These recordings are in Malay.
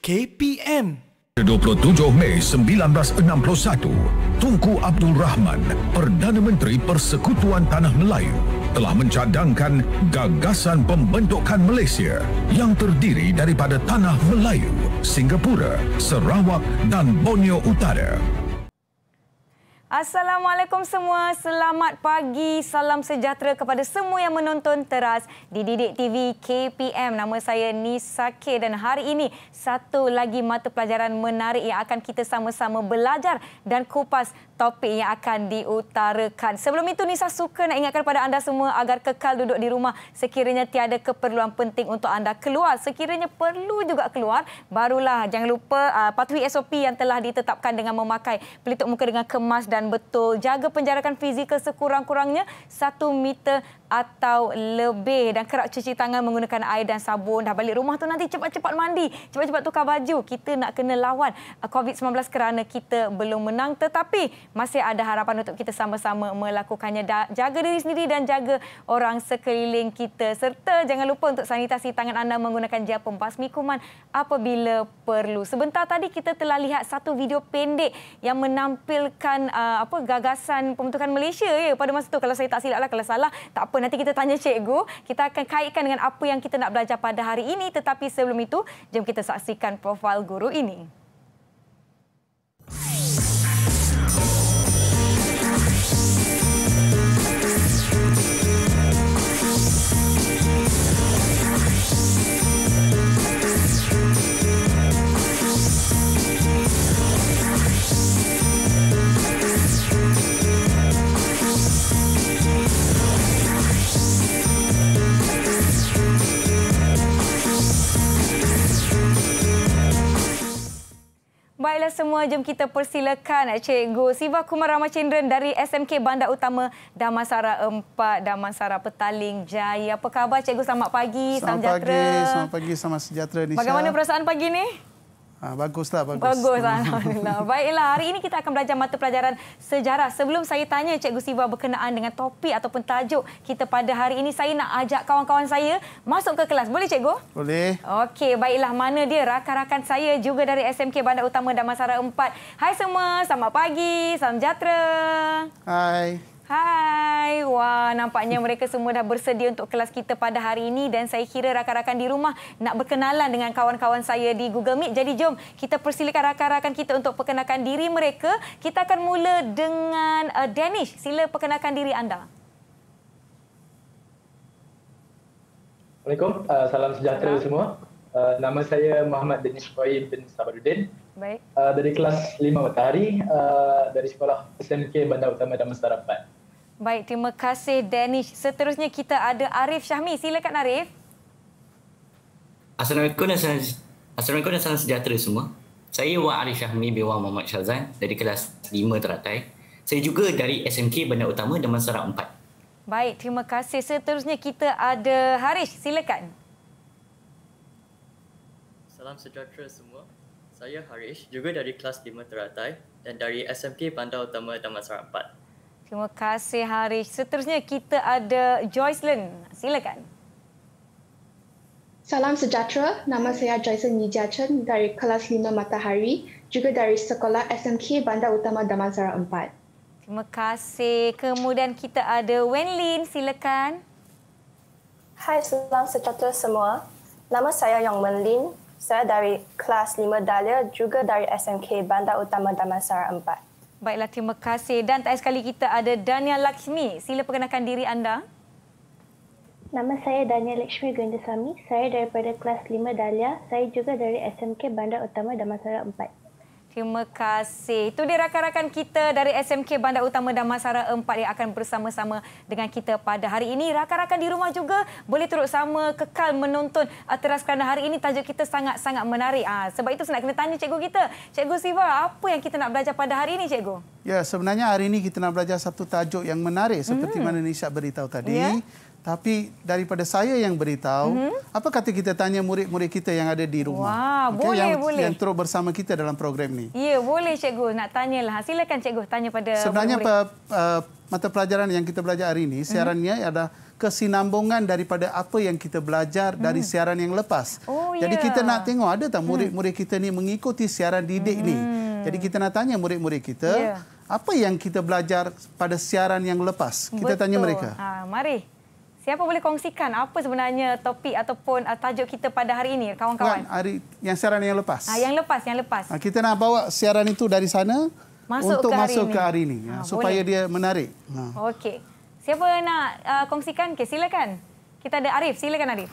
PKPM. 27 Mei 1961, Tunku Abdul Rahman, Perdana Menteri Persekutuan Tanah Melayu, telah mencadangkan gagasan pembentukan Malaysia yang terdiri daripada Tanah Melayu, Singapura, Sarawak dan Borneo Utara Assalamualaikum semua. Selamat pagi. Salam sejahtera kepada semua yang menonton teras di Didik TV KPM. Nama saya Nisa K dan hari ini satu lagi mata pelajaran menarik yang akan kita sama-sama belajar dan kupas topik yang akan diutarakan. Sebelum itu Nisa suka nak ingatkan kepada anda semua agar kekal duduk di rumah sekiranya tiada keperluan penting untuk anda keluar. Sekiranya perlu juga keluar, barulah jangan lupa ah, patuhi SOP yang telah ditetapkan dengan memakai pelitup muka dengan kemas dan betul. Jaga penjarakan fizikal sekurang-kurangnya 1 meter atau lebih dan kerap cuci tangan menggunakan air dan sabun. Dah balik rumah tu nanti cepat-cepat mandi, cepat-cepat tukar baju. Kita nak kena lawan uh, COVID-19 kerana kita belum menang tetapi masih ada harapan untuk kita sama-sama melakukannya. Jaga diri sendiri dan jaga orang sekeliling kita serta jangan lupa untuk sanitasi tangan anda menggunakan gel pembasmi kuman apabila perlu. Sebentar tadi kita telah lihat satu video pendek yang menampilkan uh, apa gagasan pembentukan Malaysia ya pada masa tu kalau saya tak silaplah kalau salah tak apa Nanti kita tanya cikgu. Kita akan kaitkan dengan apa yang kita nak belajar pada hari ini. Tetapi sebelum itu, jom kita saksikan profil guru ini. jom kita persilakan Cikgu Siva Kumar Ramachandran dari SMK Bandar Utama Damansara 4, Damansara Petaling Jaya. Apa khabar Cikgu? Selamat pagi, selamat sejahtera. Selamat pagi, selamat pagi, selamat sejahtera Nisha. Bagaimana perasaan pagi ini? Ha, baguslah. Bagus. bagus Alhamdulillah. Baiklah, hari ini kita akan belajar mata pelajaran sejarah. Sebelum saya tanya Cikgu Siva berkenaan dengan topik ataupun tajuk kita pada hari ini, saya nak ajak kawan-kawan saya masuk ke kelas. Boleh Cikgu? Boleh. Okey, baiklah. Mana dia rakan-rakan saya juga dari SMK Bandar Utama Damansara 4. Hai semua, selamat pagi. Salam sejahtera. Hai. Hai. Wah, nampaknya mereka semua dah bersedia untuk kelas kita pada hari ini dan saya kira rakan-rakan di rumah nak berkenalan dengan kawan-kawan saya di Google Meet. Jadi jom kita persilakan rakan-rakan kita untuk perkenalkan diri mereka. Kita akan mula dengan uh, Danish. Sila perkenalkan diri anda. Assalamualaikum. Uh, salam sejahtera salam. semua. Uh, nama saya Muhammad Danish Qaim bin Sabarudin. Baik. Uh, dari kelas Lima Matahari uh, dari sekolah SMK Bandar Utama Damansara 4. Baik, terima kasih Danish. Seterusnya kita ada Arif Syahmi. Silakan Arif. Assalamualaikum dan salam, Assalamualaikum dan salam sejahtera semua. Saya Wak Arif Syahmi bin Wak Muhammad Syazan dari kelas 5 teratai. Saya juga dari SMK Bandar Utama Damansara 4. Baik, terima kasih. Seterusnya kita ada Harish. Silakan. Salam sejahtera semua. Saya Harish, juga dari kelas 5 teratai dan dari SMK Bandar Utama Damansara 4. Terima kasih Harish. Seterusnya kita ada Joyce Lin. Silakan. Salam sejahtera. Nama saya Joyce Nijia Chen dari kelas 5 Matahari, juga dari sekolah SMK Bandar Utama Damansara 4. Terima kasih. Kemudian kita ada Wen Lin. Silakan. Hai, salam sejahtera semua. Nama saya Yong Wen Lin. Saya dari kelas 5 Dahlia, juga dari SMK Bandar Utama Damansara 4. Baiklah, terima kasih. Dan tak sekali kita ada Dania Lakshmi. Sila perkenalkan diri anda. Nama saya Dania Lakshmi Gendasami. Saya daripada kelas 5 Dahlia. Saya juga dari SMK Bandar Utama Damansara 4. Terima kasih. Itu dia rakan-rakan kita dari SMK Bandar Utama Damansara 4 yang akan bersama-sama dengan kita pada hari ini. Rakan-rakan di rumah juga boleh turut sama kekal menonton teras kerana hari ini tajuk kita sangat-sangat menarik. Ha, sebab itu saya nak kena tanya cikgu kita. Cikgu Siva, apa yang kita nak belajar pada hari ini cikgu? Ya, sebenarnya hari ini kita nak belajar satu tajuk yang menarik seperti hmm. mana Nisha beritahu tadi. Ya. Tapi daripada saya yang beritahu, mm -hmm. apa kata kita tanya murid-murid kita yang ada di rumah? Wah, okay, boleh, yang, boleh. Yang terus bersama kita dalam program ni. Ya, boleh Cikgu. Nak tanyalah. Silakan Cikgu tanya pada Sebenarnya murid Sebenarnya uh, eh, mata pelajaran yang kita belajar hari ini, mhm. siarannya mm -hmm. ada kesinambungan daripada apa yang kita belajar dari mhm. siaran yang lepas. Oh, Jadi yeah. kita nak tengok ada tak murid-murid mhm. kita ni mengikuti siaran didik mm -hmm. ini. Jadi kita nak tanya murid-murid kita, yeah. apa yang kita belajar pada siaran yang lepas? Kita Betul. tanya mereka. Ha, Mari. Siapa boleh kongsikan apa sebenarnya topik ataupun uh, tajuk kita pada hari ini, kawan-kawan? Hari yang siaran yang lepas. Ah, yang lepas, yang lepas. Ah, kita nak bawa siaran itu dari sana masuk untuk ke masuk hari ke hari ini, ya, ah, supaya boleh. dia menarik. Ah. Okey, siapa nak uh, kongsikan? Okay, silakan. Kita ada Arif, silakan Arif.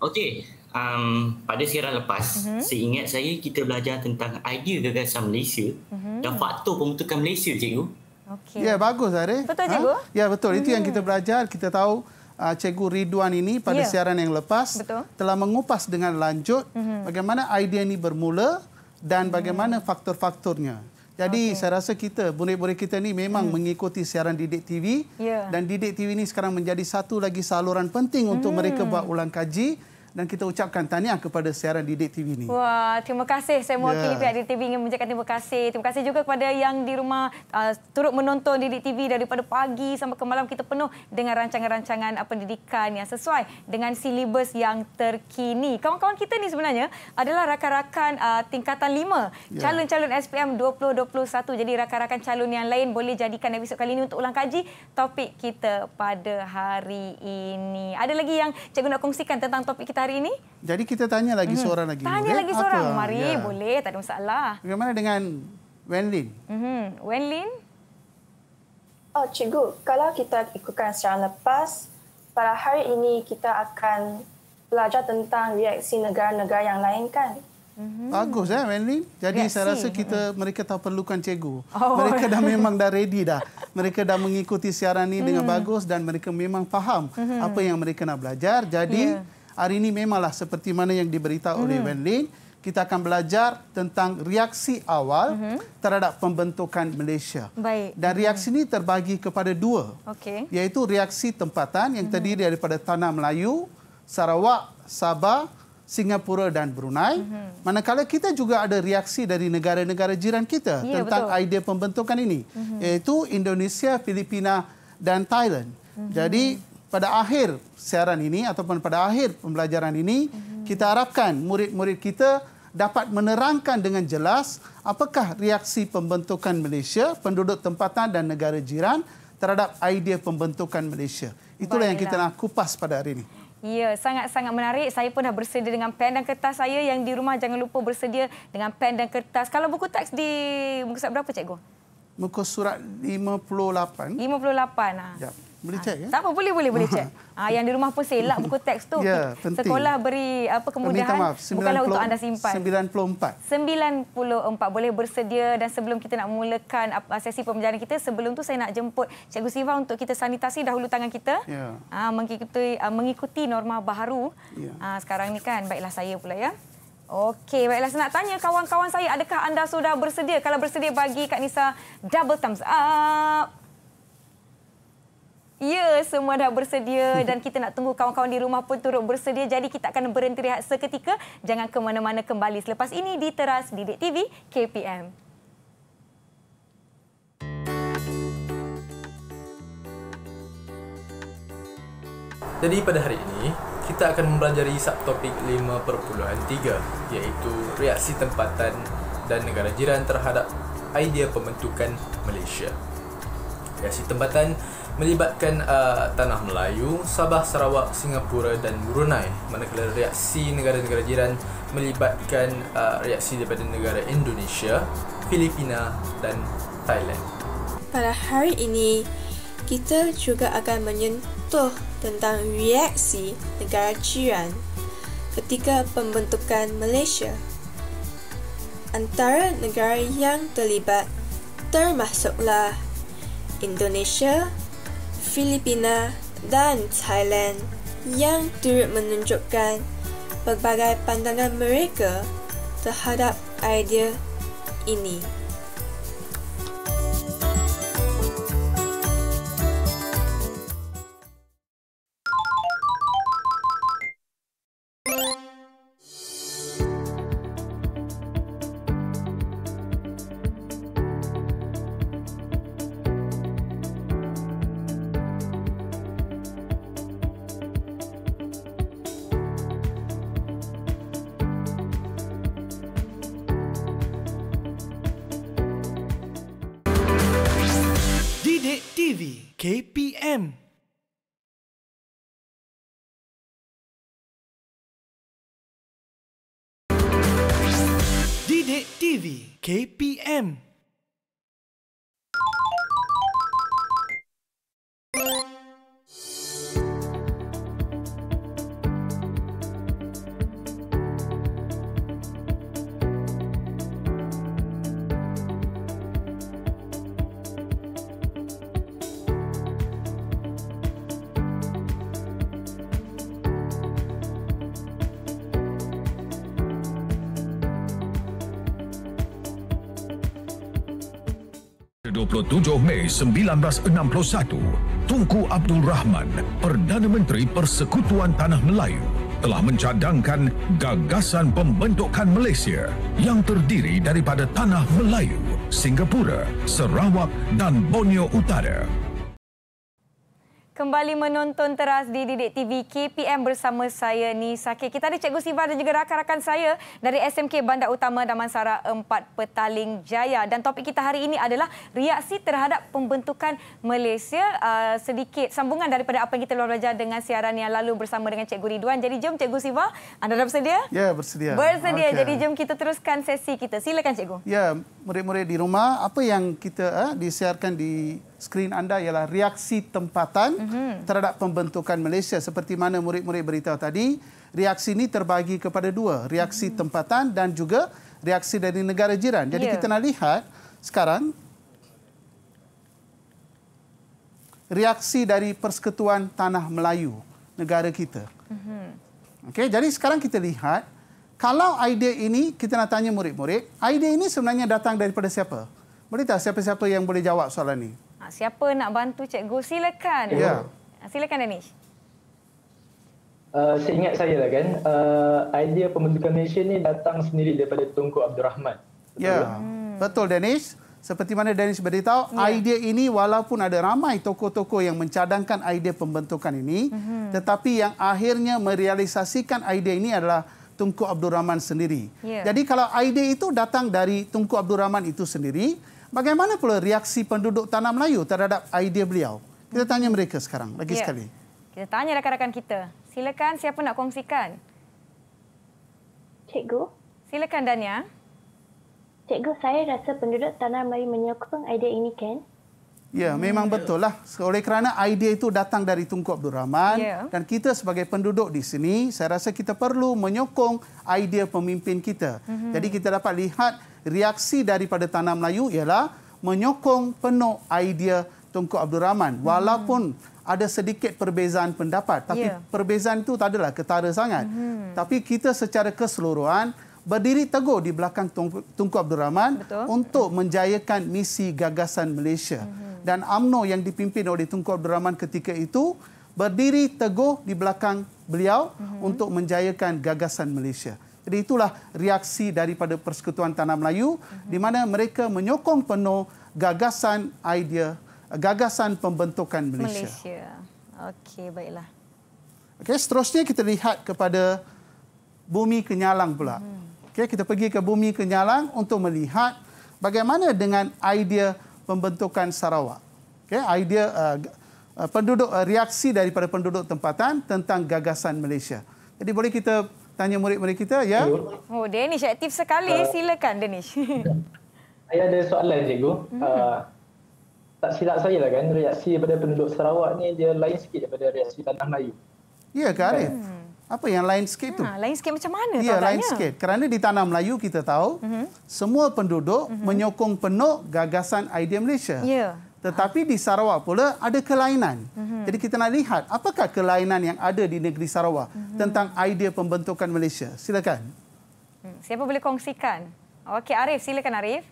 Okey, um, pada siaran lepas, uh mhm. -huh. seingat saya kita belajar tentang idea gagasan Malaysia uh mhm. -huh. dan faktor pembentukan Malaysia, cikgu. Okey. Ya, bagus Arif. Betul, cikgu. Ha? Ya, betul. Uh -huh. Itu yang hmm. kita belajar, kita tahu uh, Cikgu Ridwan ini pada ya. siaran yang lepas Betul. telah mengupas dengan lanjut mm -hmm. bagaimana idea ini bermula dan mhm. bagaimana faktor-faktornya. Jadi okay. saya rasa kita, murid-murid kita ini memang mm. mengikuti siaran Didik TV yeah. dan Didik TV ini sekarang menjadi satu lagi saluran penting mm. untuk mhm. mereka buat ulang kaji dan kita ucapkan tahniah kepada siaran Didik TV ini. Wah, terima kasih. Saya mewakili yeah. pihak Didik TV ingin mengucapkan terima kasih. Terima kasih juga kepada yang di rumah uh, turut menonton di Didik TV daripada pagi sampai ke malam kita penuh dengan rancangan-rancangan uh, pendidikan yang sesuai dengan silibus yang terkini. Kawan-kawan kita ni sebenarnya adalah rakan-rakan uh, tingkatan 5, ya. calon-calon SPM 2021. Jadi rakan-rakan calon yang lain boleh jadikan episod kali ini untuk ulang kaji topik kita pada hari ini. Ada lagi yang cikgu nak kongsikan tentang topik kita hari ini? Jadi kita tanya lagi mm -hmm. seorang lagi. Tanya lagi apa? seorang. Mari, ya. boleh. Tak ada masalah. Bagaimana dengan Wenlin? Mm -hmm. Wenlin? Oh, Cikgu, kalau kita ikutkan secara lepas, pada hari ini kita akan belajar tentang reaksi negara-negara yang lain, kan? Mhm. Bagus, eh, Wenlin. Jadi reaksi. saya rasa kita mhm. mereka tak perlukan cikgu. Oh. Mereka dah memang dah ready dah. Mereka dah mengikuti siaran ini dengan mhm. bagus dan mereka memang faham mm -hmm. apa yang mereka nak belajar. Jadi... Yeah. Hari ini memanglah seperti mana yang diberitahu hmm. oleh Wen Lin, kita akan belajar tentang reaksi awal hmm. terhadap pembentukan Malaysia. Baik. Dan reaksi hmm. ini terbagi kepada dua. Okey. Iaitu reaksi tempatan yang hmm. terdiri daripada tanah Melayu, Sarawak, Sabah, Singapura dan Brunei. Hmm. Manakala kita juga ada reaksi dari negara-negara jiran kita ya, tentang betul. idea pembentukan ini. Hmm. Iaitu Indonesia, Filipina dan Thailand. Hmm. Jadi pada akhir siaran ini ataupun pada akhir pembelajaran ini kita harapkan murid-murid kita dapat menerangkan dengan jelas apakah reaksi pembentukan Malaysia, penduduk tempatan dan negara jiran terhadap idea pembentukan Malaysia. Itulah Baiklah. yang kita nak kupas pada hari ini. Ya, sangat-sangat menarik. Saya pun dah bersedia dengan pen dan kertas saya yang di rumah jangan lupa bersedia dengan pen dan kertas. Kalau buku teks di buku surat berapa cikgu? Buku surat 58. 58 ah. Ya. Boleh ah, check ya? Tak apa, boleh boleh boleh check. Ah yang di rumah pun selak buku teks tu. Ya, Sekolah beri apa kemudahan maaf, 90, bukanlah untuk anda simpan. 94. 94 boleh bersedia dan sebelum kita nak mulakan ah, sesi pembelajaran kita, sebelum tu saya nak jemput Cikgu Siva untuk kita sanitasi dahulu tangan kita. Ya. Ah mengikuti ah, mengikuti norma baharu. Ya. Ah sekarang ni kan baiklah saya pula ya. Okey, baiklah saya nak tanya kawan-kawan saya, adakah anda sudah bersedia? Kalau bersedia bagi Kak Nisa double thumbs up. Ya, semua dah bersedia dan kita nak tunggu kawan-kawan di rumah pun turut bersedia. Jadi kita akan berhenti rehat seketika. Jangan ke mana-mana kembali selepas ini di Teras Didik TV KPM. Jadi pada hari ini, kita akan mempelajari subtopik 5.3 iaitu reaksi tempatan dan negara jiran terhadap idea pembentukan Malaysia. Aplikasi tempatan melibatkan uh, tanah Melayu, Sabah, Sarawak, Singapura dan Brunei manakala reaksi negara-negara jiran melibatkan uh, reaksi daripada negara Indonesia, Filipina dan Thailand. Pada hari ini, kita juga akan menyentuh tentang reaksi negara jiran ketika pembentukan Malaysia. Antara negara yang terlibat termasuklah Indonesia, Filipina dan Thailand yang turut menunjukkan pelbagai pandangan mereka terhadap idea ini. KPM 7 Mei 1961, Tunku Abdul Rahman, Perdana Menteri Persekutuan Tanah Melayu, telah mencadangkan gagasan pembentukan Malaysia yang terdiri daripada Tanah Melayu, Singapura, Sarawak dan Borneo Utara kembali menonton teras di Didik TV KPM bersama saya Nisa K. Kita ada Cikgu Siva dan juga rakan-rakan saya dari SMK Bandar Utama Damansara 4 Petaling Jaya. Dan topik kita hari ini adalah reaksi terhadap pembentukan Malaysia. Uh, sedikit sambungan daripada apa yang kita luar belajar dengan siaran yang lalu bersama dengan Cikgu Ridwan. Jadi jom Cikgu Siva, anda dah bersedia? Ya, bersedia. Bersedia. Okay. Jadi jom kita teruskan sesi kita. Silakan Cikgu. Ya, murid-murid di rumah, apa yang kita uh, disiarkan di skrin anda ialah reaksi tempatan mm-hmm. terhadap pembentukan Malaysia seperti mana murid-murid beritahu tadi reaksi ini terbagi kepada dua reaksi mm-hmm. tempatan dan juga reaksi dari negara jiran jadi yeah. kita nak lihat sekarang reaksi dari persekutuan tanah Melayu negara kita mm-hmm. okey jadi sekarang kita lihat kalau idea ini kita nak tanya murid-murid idea ini sebenarnya datang daripada siapa boleh tak siapa-siapa yang boleh jawab soalan ini siapa nak bantu cikgu? Silakan. Ya. Ah, silakan Danish. Uh, saya ingat saya lah kan, uh, idea pembentukan Malaysia ni datang sendiri daripada Tunku Abdul Rahman. Betul ya, hmm. betul Danish. Seperti mana Danish beritahu, ya. idea ini walaupun ada ramai tokoh-tokoh yang mencadangkan idea pembentukan ini, uh mhm. -huh. tetapi yang akhirnya merealisasikan idea ini adalah Tunku Abdul Rahman sendiri. Ya. Jadi kalau idea itu datang dari Tunku Abdul Rahman itu sendiri, uh Bagaimana pula reaksi penduduk Tanah Melayu terhadap idea beliau? Kita tanya mereka sekarang, lagi ya. sekali. Kita tanya rakan-rakan kita. Silakan siapa nak kongsikan? Cikgu. Silakan Dania. Cikgu, saya rasa penduduk Tanah Melayu menyokong idea ini kan? Ya, hmm. memang betul lah. Oleh kerana idea itu datang dari Tunku Abdul Rahman yeah. dan kita sebagai penduduk di sini, saya rasa kita perlu menyokong idea pemimpin kita. Hmm. Jadi kita dapat lihat reaksi daripada Tanah Melayu ialah menyokong penuh idea Tunku Abdul Rahman. Mhm. Walaupun hmm. ada sedikit perbezaan pendapat, tapi yeah. perbezaan itu tak adalah ketara sangat. Hmm. Tapi kita secara keseluruhan berdiri teguh di belakang Tunku Abdul Rahman betul. untuk menjayakan misi gagasan Malaysia. Hmm dan AMNO yang dipimpin oleh Tunku Abdul Rahman ketika itu berdiri teguh di belakang beliau mm-hmm. untuk menjayakan gagasan Malaysia. Jadi itulah reaksi daripada Persekutuan Tanah Melayu mm-hmm. di mana mereka menyokong penuh gagasan idea gagasan pembentukan Malaysia. Malaysia. Okey, baiklah. Okey, seterusnya kita lihat kepada Bumi Kenyalang pula. Mm-hmm. Okey, kita pergi ke Bumi Kenyalang untuk melihat bagaimana dengan idea pembentukan Sarawak. Okay, idea uh, uh, penduduk uh, reaksi daripada penduduk tempatan tentang gagasan Malaysia. Jadi boleh kita tanya murid-murid kita ya? Oh, Danish aktif sekali. Uh, Silakan Danish. Saya ada soalan cikgu. Hmm. Uh, tak silap saya lah kan reaksi daripada penduduk Sarawak ni dia lain sikit daripada reaksi tanah Melayu. Ya, Karim. Hmm apa yang landscape tu? Ha, landscape macam mana? Ya, landscape. Tanya? Kerana di tanah Melayu kita tahu, uh mhm. -huh. semua penduduk uh mhm. -huh. menyokong penuh gagasan idea Malaysia. Ya. Tetapi ha. di Sarawak pula ada kelainan. Uh mhm. -huh. Jadi kita nak lihat apakah kelainan yang ada di negeri Sarawak uh -huh. tentang idea pembentukan Malaysia. Silakan. Hmm, siapa boleh kongsikan? Okey, Arif. Silakan, Arif.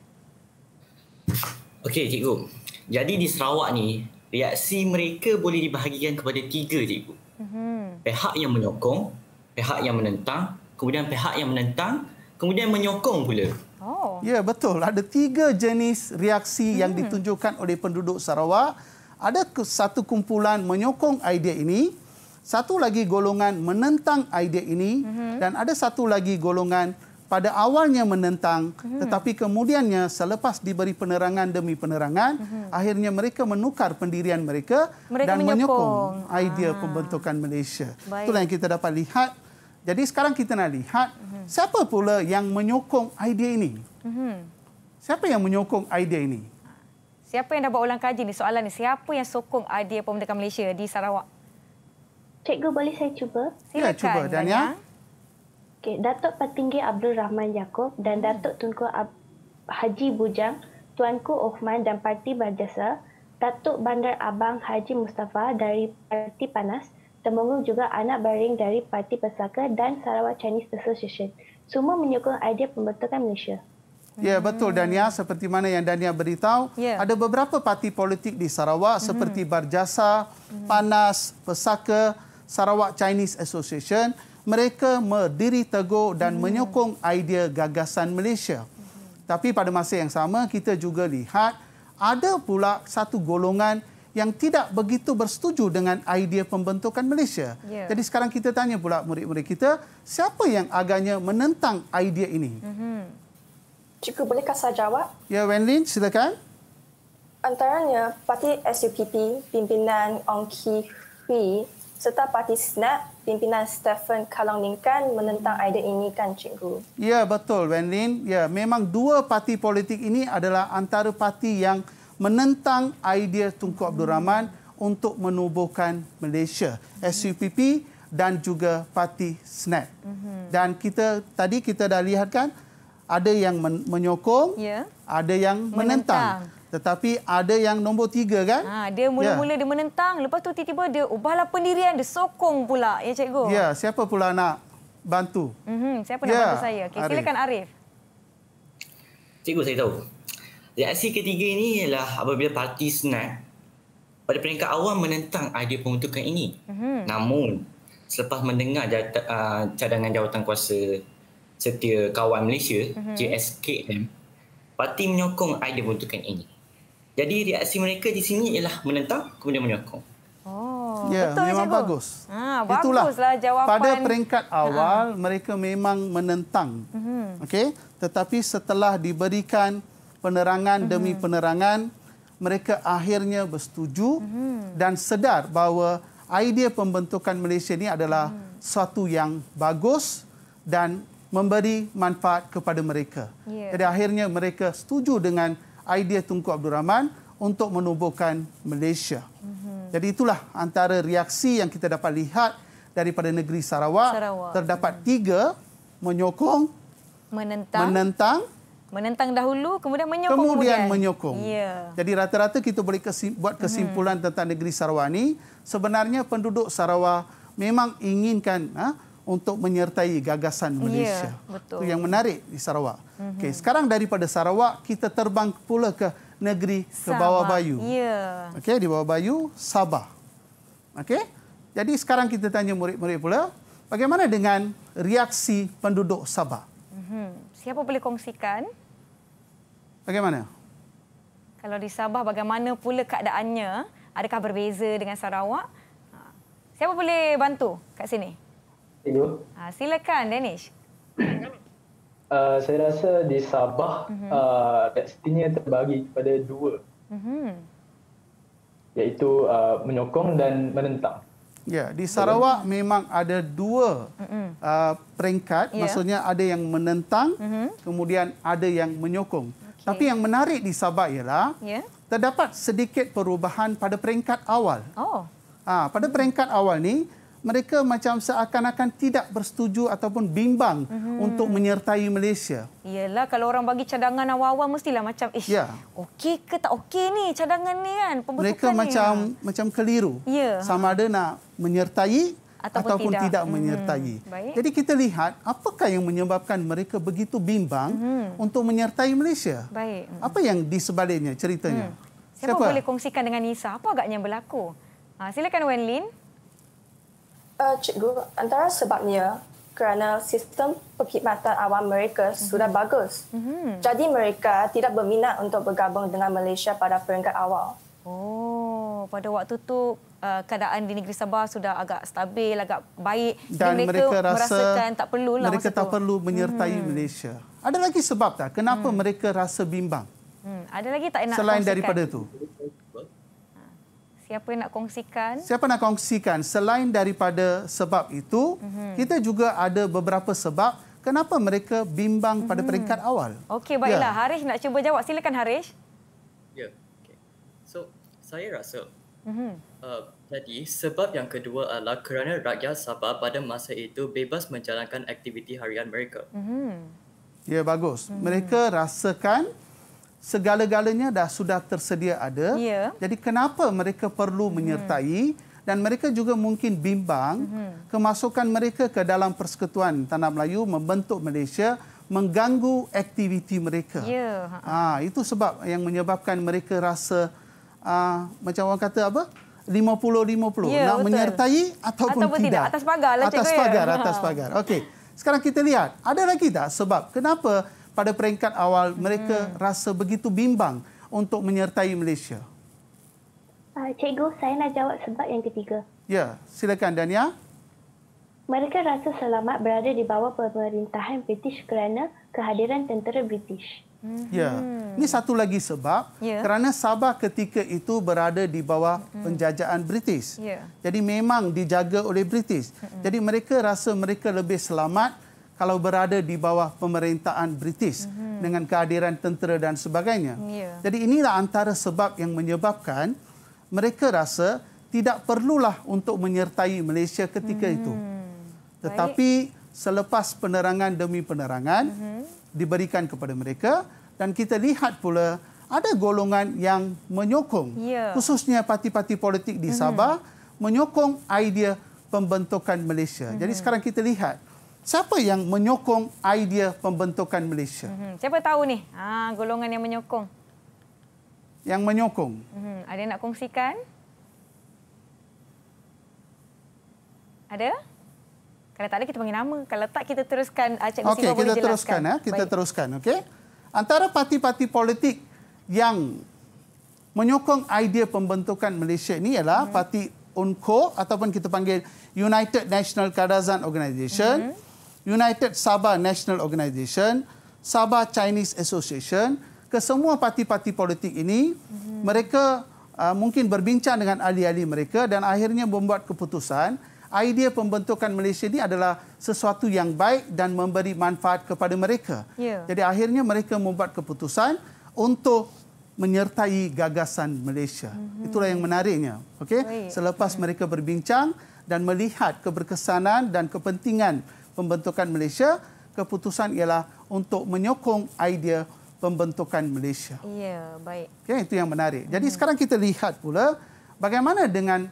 Okey, Cikgu. Jadi di Sarawak ni, reaksi mereka boleh dibahagikan kepada tiga, Cikgu. Mm-hmm. Pihak yang menyokong, pihak yang menentang, kemudian pihak yang menentang, kemudian menyokong pula. Oh. Ya, betul. Ada tiga jenis reaksi mm-hmm. yang ditunjukkan oleh penduduk Sarawak. Ada satu kumpulan menyokong idea ini, satu lagi golongan menentang idea ini mm-hmm. dan ada satu lagi golongan pada awalnya menentang hmm. tetapi kemudiannya selepas diberi penerangan demi penerangan uh akhirnya mereka menukar pendirian mereka, mereka dan menyokong, menyokong ah. idea pembentukan Malaysia. Baik. Itulah yang kita dapat lihat. Jadi sekarang kita nak lihat uh siapa pula yang menyokong idea ini? uh Siapa yang menyokong idea ini? Siapa yang dapat ulang kaji ni soalan ni siapa yang sokong idea pembentukan Malaysia di Sarawak? Cikgu boleh saya cuba? Silakan. Ya, cuba Dania. Dania. Okay, Datuk petinggi Abdul Rahman Yaakob dan hmm. Datuk Tunku Ab- Haji Bujang, Tuanku Osman dan Parti Berjasa, Datuk Bandar Abang Haji Mustafa dari Parti Panas, Temenggung juga anak baring dari Parti Pesaka dan Sarawak Chinese Association. Semua menyokong idea pembentukan Malaysia. Ya betul Dania seperti mana yang Dania beritahu ya. ada beberapa parti politik di Sarawak hmm. seperti Barjasa, hmm. Panas, Pesaka, Sarawak Chinese Association mereka mendiri teguh dan hmm. menyokong idea gagasan Malaysia. Hmm. Tapi pada masa yang sama kita juga lihat ada pula satu golongan yang tidak begitu bersetuju dengan idea pembentukan Malaysia. Yeah. Jadi sekarang kita tanya pula murid-murid kita, siapa yang agaknya menentang idea ini? Mm-hmm. Cikgu, bolehkah saya jawab? Ya, Wen Lin, silakan. Antaranya, Parti SUPP, pimpinan Ong Ki Hui serta parti SNAP pimpinan Stephen Kalong Lingkan menentang idea ini kan cikgu? Ya betul Wen Lin. Ya memang dua parti politik ini adalah antara parti yang menentang idea Tunku Abdul Rahman untuk menubuhkan Malaysia. SUPP dan juga parti SNAP. Mhm. Dan kita tadi kita dah lihat kan ada yang menyokong, ya. ada yang menentang. menentang. Tetapi ada yang nombor tiga kan? Ha, dia mula-mula ya. dia menentang. Lepas tu tiba-tiba dia ubahlah pendirian. Dia sokong pula. Ya, cikgu. Ya, siapa pula nak bantu? Mm -hmm. Siapa ya. nak bantu saya? Okay, Arif. Silakan Arif. Cikgu, saya tahu. Reaksi ketiga ini ialah apabila parti senat pada peringkat awal menentang idea pembentukan ini. Mm -hmm. Namun, selepas mendengar jat, uh, cadangan jawatan kuasa setia kawan Malaysia, mm -hmm. JSKM, parti menyokong idea pembentukan ini. Jadi reaksi mereka di sini ialah menentang kemudian menyokong. Oh, ya, betul memang cikgu. bagus. Ha, Itulah jawapan. Pada peringkat ah. awal, ha. mereka memang menentang. Mm -hmm. okay? Tetapi setelah diberikan penerangan mm -hmm. demi penerangan, mereka akhirnya bersetuju mm -hmm. dan sedar bahawa idea pembentukan Malaysia ini adalah mm -hmm. suatu yang bagus dan memberi manfaat kepada mereka. Yeah. Jadi akhirnya mereka setuju dengan idea Tunku Abdul Rahman untuk menubuhkan Malaysia. Mm-hmm. Jadi itulah antara reaksi yang kita dapat lihat daripada negeri Sarawak. Sarawak. Terdapat mm-hmm. tiga menyokong, menentang, menentang, menentang dahulu, kemudian menyokong. Kemudian, kemudian. menyokong. Yeah. Jadi rata-rata kita boleh kesim- buat mhm. kesimpulan mm-hmm. tentang negeri Sarawak ini. Sebenarnya penduduk Sarawak memang inginkan. Ha, untuk menyertai gagasan ya, Malaysia. Yeah, Itu yang menarik di Sarawak. Mm -hmm. okay, sekarang daripada Sarawak, kita terbang pula ke negeri ke Sabah. bawah bayu. Yeah. Okay, di bawah bayu, Sabah. Okay? Jadi sekarang kita tanya murid-murid pula, bagaimana dengan reaksi penduduk Sabah? Mm -hmm. Siapa boleh kongsikan? Bagaimana? Kalau di Sabah, bagaimana pula keadaannya? Adakah berbeza dengan Sarawak? Ha. Siapa boleh bantu kat sini? Hello. Ah, ha, silakan, Danish. Uh, saya rasa di Sabah, mhm. ah, destinnya mm-hmm. uh, terbagi kepada dua. Mm-hmm. Iaitu uh, menyokong dan menentang. Ya, di Sarawak mm memang ada dua mm-hmm. uh, peringkat. Yeah. Maksudnya ada yang menentang, mm-hmm. kemudian ada yang menyokong. Okay. Tapi yang menarik di Sabah ialah yeah. terdapat sedikit perubahan pada peringkat awal. Oh. Ha, pada peringkat awal ni mereka macam seakan-akan tidak bersetuju ataupun bimbang mm-hmm. untuk menyertai Malaysia. Iyalah kalau orang bagi cadangan awal-awal mestilah macam ish. Yeah. Okey ke tak okey ni cadangan ni kan Mereka ni. macam macam keliru. Yeah. Sama ada nak menyertai ataupun, ataupun tidak. tidak mhm. menyertai. Mm-hmm. Jadi kita lihat apakah yang menyebabkan mereka begitu bimbang mm-hmm. untuk menyertai Malaysia. Baik. Mhm. Apa yang di sebaliknya ceritanya? Mm. Siapa, Siapa boleh kongsikan dengan Nisa apa agaknya yang berlaku? Ha, silakan Lin. Uh, cikgu, antara sebabnya kerana sistem perkhidmatan awam mereka mm-hmm. sudah bagus. Mm-hmm. Jadi mereka tidak berminat untuk bergabung dengan Malaysia pada peringkat awal. Oh, pada waktu tu uh, keadaan di negeri Sabah sudah agak stabil, agak baik. Dan Jadi mereka, mereka rasa merasakan tak perlulah mereka tak itu. perlu menyertai hmm Malaysia. Ada lagi sebab tak kenapa mm. mereka rasa bimbang? Hmm, ada lagi tak nak Selain kongsikan? daripada itu. Siapa nak kongsikan? Siapa nak kongsikan? Selain daripada sebab itu, mm-hmm. kita juga ada beberapa sebab kenapa mereka bimbang pada mm-hmm. peringkat awal. Okey, baiklah. Yeah. Harish nak cuba jawab. Silakan Harish. Ya. Yeah. Okay. So, saya rasa mm-hmm. uh, jadi sebab yang kedua adalah kerana rakyat Sabah pada masa itu bebas menjalankan aktiviti harian mereka. Mm-hmm. Ya, yeah, bagus. Mm-hmm. Mereka rasakan segala-galanya dah sudah tersedia ada. Ya. Jadi kenapa mereka perlu hmm. menyertai dan mereka juga mungkin bimbang hmm. kemasukan mereka ke dalam persekutuan tanah Melayu membentuk Malaysia mengganggu aktiviti mereka. Ya. Ha, ah, itu sebab yang menyebabkan mereka rasa uh, macam orang kata apa? 50-50 ya, nak betul. menyertai ataupun, ataupun tidak. tidak. Atas pagar lah, Atas ya. pagar, ya. atas pagar. Okey. Sekarang kita lihat ada lagi tak sebab kenapa pada peringkat awal mereka hmm. rasa begitu bimbang untuk menyertai Malaysia? Uh, cikgu, saya nak jawab sebab yang ketiga. Ya, silakan Dania. Mereka rasa selamat berada di bawah pemerintahan British kerana kehadiran tentera British. Hmm. Ya, ini satu lagi sebab ya. kerana Sabah ketika itu berada di bawah hmm. penjajahan British. Ya. Jadi memang dijaga oleh British. Hmm. Jadi mereka rasa mereka lebih selamat kalau berada di bawah pemerintahan British mm -hmm. dengan kehadiran tentera dan sebagainya. Yeah. Jadi inilah antara sebab yang menyebabkan mereka rasa tidak perlulah untuk menyertai Malaysia ketika mm -hmm. itu. Tetapi Baik. selepas penerangan demi penerangan mm -hmm. diberikan kepada mereka dan kita lihat pula ada golongan yang menyokong yeah. khususnya parti-parti politik di mm -hmm. Sabah menyokong idea pembentukan Malaysia. Mm -hmm. Jadi mhm. sekarang kita lihat siapa yang menyokong idea pembentukan Malaysia? Mhm. Siapa tahu ni? Ha, golongan yang menyokong. Yang menyokong. Hmm, ada nak kongsikan? Ada? Kalau tak ada kita panggil nama. Kalau tak kita teruskan ah, Cik Musiko okay, boleh teruskan, jelaskan. Eh. Ya, kita Baik. teruskan. Okay? Antara parti-parti politik yang menyokong idea pembentukan Malaysia ini ialah hmm. parti UNCO ataupun kita panggil United National Kadazan Organization. Hmm. United Sabah National Organisation, Sabah Chinese Association, ke semua parti-parti politik ini, mm-hmm. mereka uh, mungkin berbincang dengan ahli-ahli mereka dan akhirnya membuat keputusan idea pembentukan Malaysia ini adalah sesuatu yang baik dan memberi manfaat kepada mereka. Yeah. Jadi akhirnya mereka membuat keputusan untuk menyertai gagasan Malaysia. Mm-hmm. Itulah yang menariknya. Okey. Selepas mereka berbincang dan melihat keberkesanan dan kepentingan pembentukan Malaysia, keputusan ialah untuk menyokong idea pembentukan Malaysia. Ya, baik. Okay, ya, itu yang menarik. Jadi hmm. sekarang kita lihat pula bagaimana dengan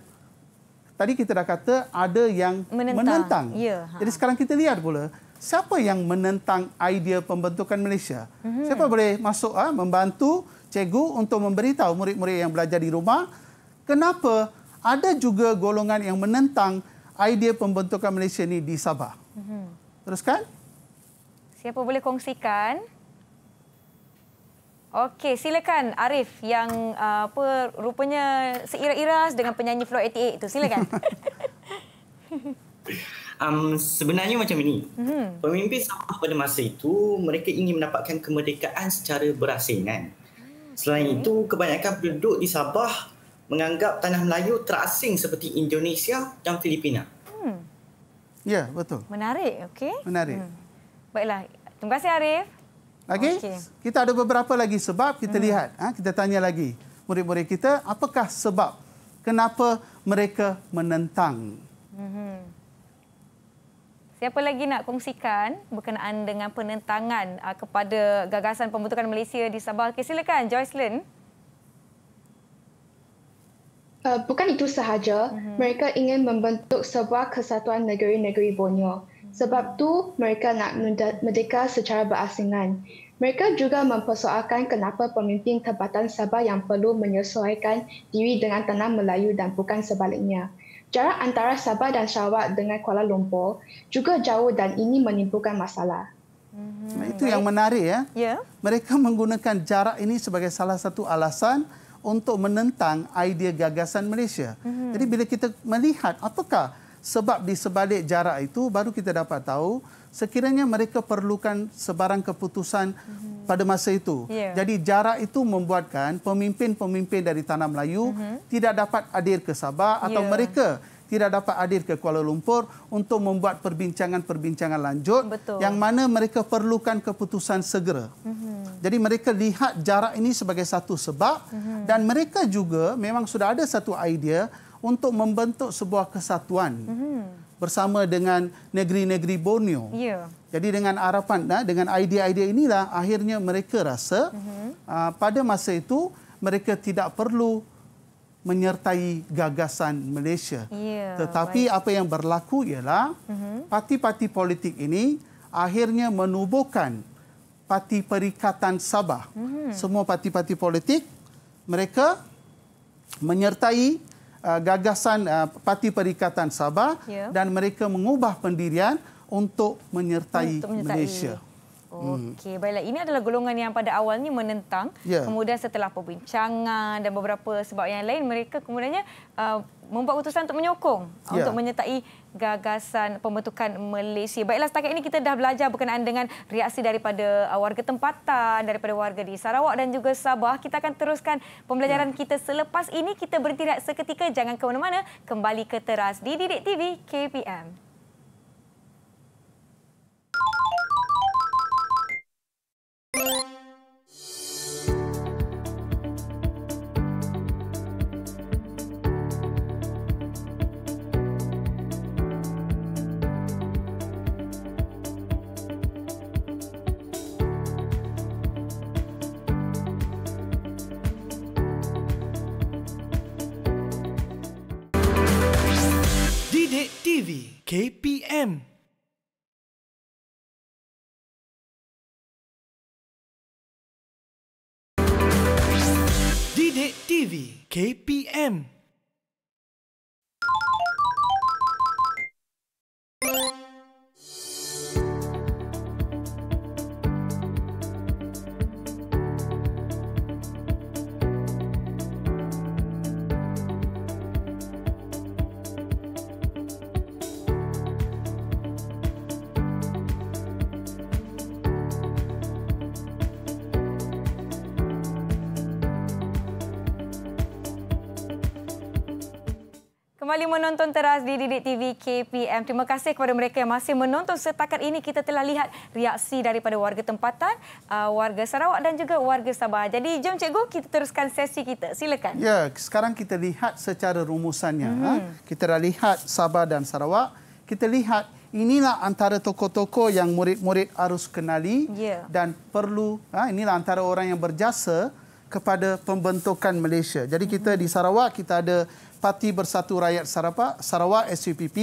tadi kita dah kata ada yang menentang. menentang. Ya, ha. Jadi sekarang kita lihat pula siapa yang menentang idea pembentukan Malaysia. Hmm. Siapa boleh masuk ha, membantu cikgu untuk memberitahu murid-murid yang belajar di rumah kenapa ada juga golongan yang menentang idea pembentukan Malaysia ini di Sabah hmm Teruskan. Siapa boleh kongsikan? Okey, silakan Arif yang uh, apa rupanya seira-iras dengan penyanyi Flo 88 itu. Silakan. um, sebenarnya macam ini. Mm-hmm. Pemimpin Sabah pada masa itu, mereka ingin mendapatkan kemerdekaan secara berasingan. Ah, Selain okay. itu, kebanyakan penduduk di Sabah menganggap tanah Melayu terasing seperti Indonesia dan Filipina. Hmm. Ya, betul. Menarik, okey. Menarik. Hmm. Baiklah, terima kasih Arif. Lagi? Okay. Kita ada beberapa lagi sebab kita hmm. lihat, ha? kita tanya lagi murid-murid kita, apakah sebab kenapa mereka menentang? Hmm. Siapa lagi nak kongsikan berkenaan dengan penentangan ah, kepada gagasan pembentukan Malaysia di Sabah? Okay, silakan, Joycelyn. Uh, Uh, bukan itu sahaja, mm-hmm. mereka ingin membentuk sebuah kesatuan negeri-negeri Borneo. Mhm. Sebab tu mereka nak merdeka secara berasingan. Mereka juga mempersoalkan kenapa pemimpin tempatan Sabah yang perlu menyesuaikan diri dengan tanah Melayu dan bukan sebaliknya. Jarak antara Sabah dan Sarawak dengan Kuala Lumpur juga jauh dan ini menimbulkan masalah. hmm Nah, itu yang menarik ya. Yeah. Mereka menggunakan jarak ini sebagai salah satu alasan untuk menentang idea gagasan Malaysia. Mm-hmm. Jadi bila kita melihat apakah sebab di sebalik jarak itu baru kita dapat tahu sekiranya mereka perlukan sebarang keputusan mm-hmm. pada masa itu. Yeah. Jadi jarak itu membuatkan pemimpin-pemimpin dari tanah Melayu mm-hmm. tidak dapat hadir ke Sabah atau ya. mereka tidak dapat hadir ke Kuala Lumpur untuk membuat perbincangan-perbincangan lanjut Betul. yang mana mereka perlukan keputusan segera. Mm -hmm. Jadi mereka lihat jarak ini sebagai satu sebab mm -hmm. dan mereka juga memang sudah ada satu idea untuk membentuk sebuah kesatuan mm -hmm. bersama dengan negeri-negeri Borneo. Yeah. Jadi dengan harapan, dengan idea-idea inilah akhirnya mereka rasa mm -hmm. pada masa itu mereka tidak perlu menyertai gagasan Malaysia. Yeah, Tetapi baik. apa yang berlaku ialah mhm. parti-parti politik ini akhirnya menubuhkan Parti Perikatan Sabah. Mm -hmm. Semua parti-parti politik mereka menyertai uh, gagasan uh, Parti Perikatan Sabah yeah. dan mereka mengubah pendirian untuk menyertai, untuk menyertai. Malaysia. Hmm. Okey, baiklah. Ini adalah golongan yang pada awalnya menentang. Ya. Kemudian setelah perbincangan dan beberapa sebab yang lain, mereka kemudiannya uh, membuat keputusan untuk menyokong, ya. untuk menyertai gagasan pembentukan Malaysia. Baiklah, setakat ini kita dah belajar berkenaan dengan reaksi daripada uh, warga tempatan, daripada warga di Sarawak dan juga Sabah. Kita akan teruskan pembelajaran ya. kita selepas ini. Kita berhenti seketika. Jangan ke mana-mana. Kembali ke teras di Didik TV KPM. KPM kembali menonton teras di Didik TV KPM. Terima kasih kepada mereka yang masih menonton setakat ini. Kita telah lihat reaksi daripada warga tempatan, uh, warga Sarawak dan juga warga Sabah. Jadi jom cikgu kita teruskan sesi kita. Silakan. Ya, sekarang kita lihat secara rumusannya. Ha? Hmm. Kita dah lihat Sabah dan Sarawak. Kita lihat inilah antara tokoh-tokoh yang murid-murid harus kenali ya. dan perlu. Ha? Inilah antara orang yang berjasa kepada pembentukan Malaysia. Jadi kita di Sarawak kita ada Parti Bersatu Rakyat Sarawak, Sarawak SUPP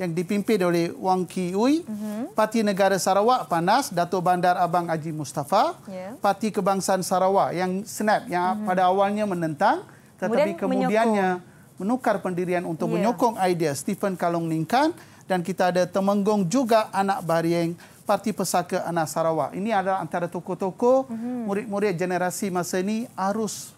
yang dipimpin oleh Wang Ki Ui, mhm. Parti Negara Sarawak PANAS Dato Bandar Abang Haji Mustafa, ya. Parti Kebangsaan Sarawak yang SNAP yang mhm. pada awalnya menentang tetapi kemudian kemudiannya menyokong. menukar pendirian untuk yeah. menyokong idea Stephen Kalong Ningkan dan kita ada Temenggong juga anak baring Parti Pesaka Anak Sarawak. Ini adalah antara tokoh-tokoh mm-hmm. murid-murid generasi masa ini arus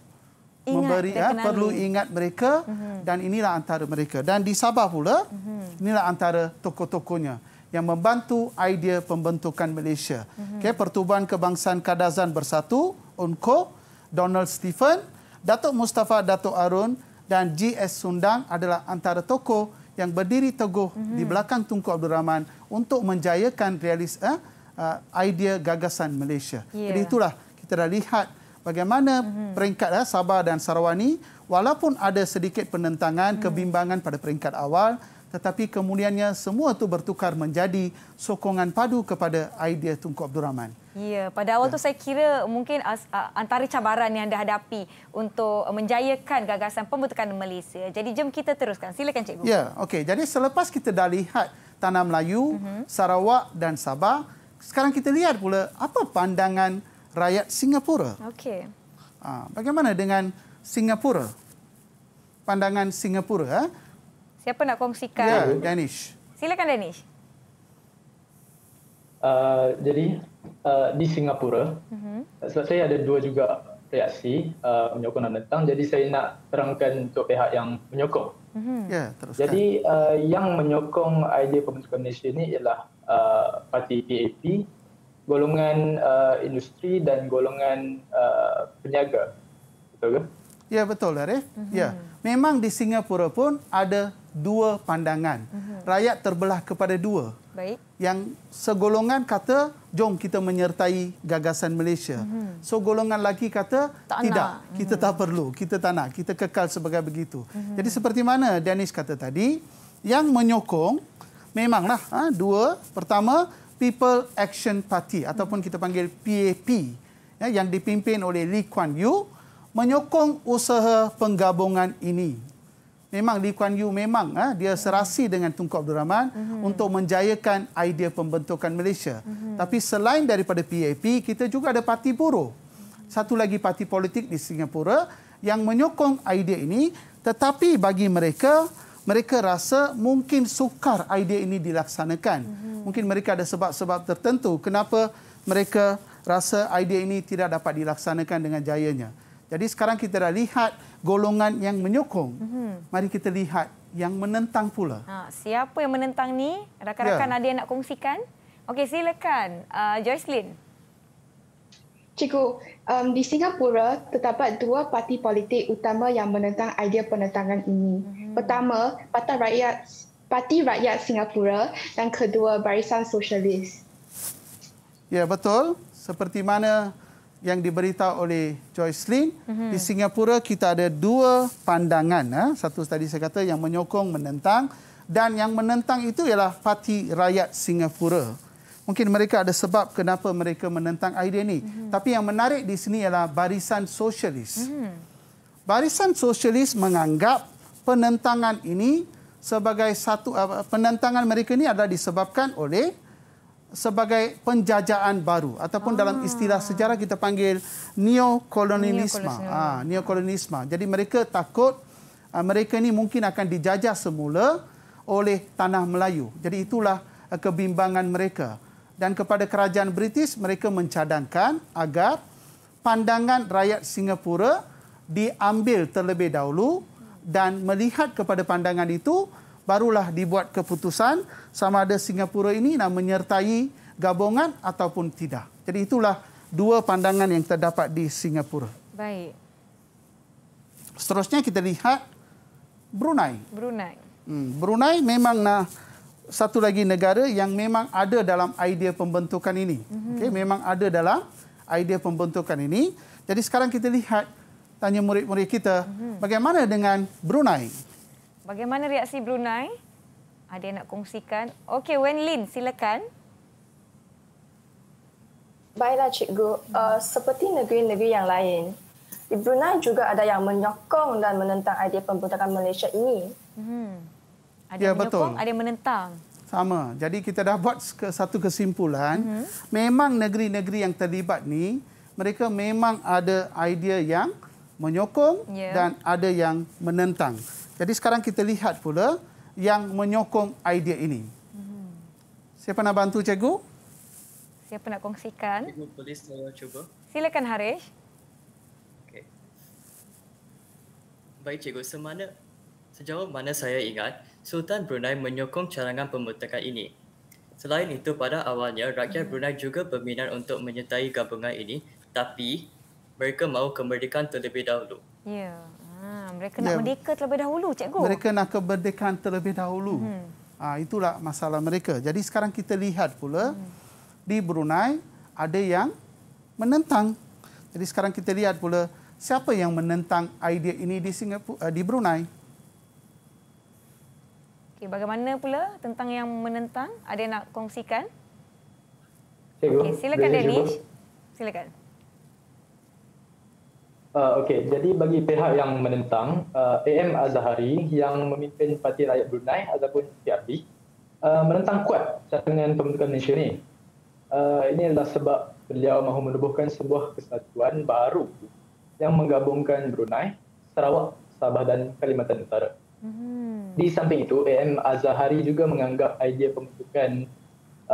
memberi ya, perlu ingat mereka uh-huh. dan inilah antara mereka dan di Sabah pula uh-huh. inilah antara tokoh-tokohnya yang membantu idea pembentukan Malaysia. Uh-huh. Mhm. Okey, Pertubuhan Kebangsaan Kadazan Bersatu, UNCO, Donald Stephen, Datuk Mustafa Datuk Arun dan GS Sundang adalah antara tokoh yang berdiri teguh uh-huh. di belakang Tunku Abdul Rahman untuk menjayakan realis uh, idea gagasan Malaysia. Yeah. Jadi ya. itulah kita dah lihat bagaimana mm-hmm. peringkat ya, Sabah dan Sarawak Sarawani walaupun ada sedikit penentangan, kebimbangan pada peringkat awal tetapi kemudiannya semua itu bertukar menjadi sokongan padu kepada idea Tunku Abdul Rahman. Ya, pada awal ya. tu saya kira mungkin antara cabaran yang anda hadapi untuk menjayakan gagasan pembentukan Malaysia. Jadi jom kita teruskan. Silakan cikgu. Ya, okay. Jadi selepas kita dah lihat tanah Melayu, uh-huh. Sarawak dan Sabah, sekarang kita lihat pula apa pandangan rakyat Singapura. Okey. Ha, bagaimana dengan Singapura? Pandangan Singapura. Ha? Siapa nak kongsikan? Ya, Danish. Silakan Danish. Uh, jadi uh, di Singapura, uh-huh. sebab saya ada dua juga reaksi uh, menyokong dan menentang. Jadi saya nak terangkan untuk pihak yang menyokong. Uh-huh. Ya, teruskan. Jadi uh, yang menyokong idea pembentukan Malaysia ini ialah uh, parti PAP golongan uh, industri dan golongan uh, peniaga. Betul ke? Ya, betul Arif. Mm-hmm. Ya. Memang di Singapura pun ada dua pandangan. Mm-hmm. Rakyat terbelah kepada dua. Baik. Yang segolongan kata jom kita menyertai gagasan Malaysia. Mm-hmm. So golongan lagi kata tak tidak, nak. kita mm-hmm. tak perlu, kita tak nak, kita kekal sebagai begitu. Mm-hmm. Jadi seperti mana Danish kata tadi, yang menyokong memanglah ha, dua. Pertama People Action Party ataupun kita panggil PAP ya, yang dipimpin oleh Lee Kuan Yew menyokong usaha penggabungan ini. Memang Lee Kuan Yew memang ha, dia serasi dengan Tunku Abdul Rahman uh untuk menjayakan idea pembentukan Malaysia. uh Tapi selain daripada PAP, kita juga ada parti buruh. Satu lagi parti politik di Singapura yang menyokong idea ini tetapi bagi mereka mereka rasa mungkin sukar idea ini dilaksanakan. Mhm. Mungkin mereka ada sebab-sebab tertentu kenapa mereka rasa idea ini tidak dapat dilaksanakan dengan jayanya. Jadi sekarang kita dah lihat golongan yang menyokong. Mhm. Mari kita lihat yang menentang pula. Ha, siapa yang menentang ni? Rakan-rakan ya. ada yang nak kongsikan? Okey, silakan. Uh, Joycelyn. Cikgu, um, di Singapura terdapat dua parti politik utama yang menentang idea penentangan ini. Uh mhm. -huh. Pertama, Parti Rakyat Parti Rakyat Singapura dan kedua Barisan Sosialis. Ya, betul. Seperti mana yang diberitahu oleh Joyce Lin, mm-hmm. di Singapura kita ada dua pandangan. Eh. Satu tadi saya kata yang menyokong, menentang. Dan yang menentang itu ialah Parti Rakyat Singapura. Mungkin mereka ada sebab kenapa mereka menentang idea ini. Mm-hmm. Tapi yang menarik di sini ialah Barisan Sosialis. Mm-hmm. Barisan Sosialis menganggap penentangan ini sebagai satu penentangan mereka ini adalah disebabkan oleh sebagai penjajahan baru ataupun ah. dalam istilah sejarah kita panggil neokolonialisme. Ah, neokolonialisme. Jadi mereka takut ah, mereka ini mungkin akan dijajah semula oleh tanah Melayu. Jadi itulah ah, kebimbangan mereka. Dan kepada kerajaan British mereka mencadangkan agar pandangan rakyat Singapura diambil terlebih dahulu dan melihat kepada pandangan itu barulah dibuat keputusan sama ada Singapura ini nak menyertai gabungan ataupun tidak. Jadi itulah dua pandangan yang terdapat di Singapura. Baik. Seterusnya kita lihat Brunei. Brunei. Hmm, Brunei memang nah satu lagi negara yang memang ada dalam idea pembentukan ini. Mm-hmm. Okey, memang ada dalam idea pembentukan ini. Jadi sekarang kita lihat tanya murid-murid kita, hmm. bagaimana dengan Brunei? Bagaimana reaksi Brunei? Ada yang nak kongsikan? Okey, Wen Lin, silakan. Baiklah, Cikgu. Mhm. Uh, seperti negeri-negeri yang lain, di Brunei juga ada yang menyokong dan menentang idea pembentukan Malaysia ini. Hmm. Ada ya, yang menyokong, betul. ada yang menentang. Sama. Jadi kita dah buat satu kesimpulan. Hmm. Memang negeri-negeri yang terlibat ni mereka memang ada idea yang menyokong yeah. dan ada yang menentang. Jadi sekarang kita lihat pula yang menyokong idea ini. Mhm. Siapa nak bantu cikgu? Siapa nak kongsikan? Cikgu boleh uh, saya cuba? Silakan Harish. Okay. Baik cikgu, semana, sejauh mana saya ingat, Sultan Brunei menyokong cadangan pemerintahan ini. Selain itu, pada awalnya, rakyat mhm. Brunei juga berminat untuk menyertai gabungan ini. Tapi, mereka mahu kemerdekaan terlebih dahulu. Ya. Ha, mereka nak ya. merdeka terlebih dahulu, cikgu. Mereka nak kemerdekaan terlebih dahulu. Hmm. Ha, itulah masalah mereka. Jadi sekarang kita lihat pula hmm. di Brunei ada yang menentang. Jadi sekarang kita lihat pula siapa yang menentang idea ini di Singapura eh, di Brunei. Okay, bagaimana pula tentang yang menentang? Ada yang nak kongsikan? Okay, silakan Danish, Silakan. Ah, okay. jadi bagi pihak yang menentang, uh, ah, AM Azhari yang memimpin Parti Rakyat Brunei ataupun PRB uh, ah, menentang kuat cadangan pembentukan Malaysia ini. Uh, ini adalah sebab beliau mahu menubuhkan sebuah kesatuan baru yang menggabungkan Brunei, Sarawak, Sabah dan Kalimantan Utara. Mm-hmm. Di samping itu, AM Azhari juga menganggap idea pembentukan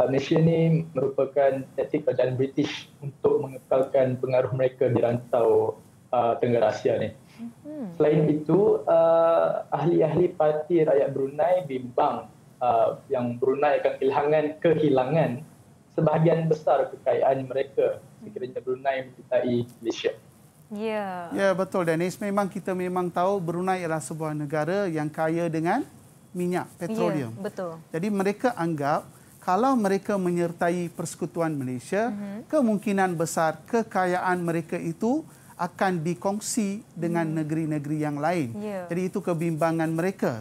Malaysia ini merupakan taktik kerajaan British untuk mengekalkan pengaruh mereka di rantau uh, Tenggara Asia ni. Hmm. Selain itu, uh, ahli-ahli parti rakyat Brunei bimbang uh, yang Brunei akan kehilangan kehilangan sebahagian besar kekayaan mereka sekiranya Brunei mencintai Malaysia. Ya. Yeah betul Dennis, memang kita memang tahu Brunei ialah sebuah negara yang kaya dengan minyak, ya, petroleum. Ya, betul. Jadi mereka anggap kalau mereka menyertai persekutuan Malaysia, mm-hmm. kemungkinan besar kekayaan mereka itu akan dikongsi dengan hmm. negeri-negeri yang lain. Yeah. Jadi itu kebimbangan mereka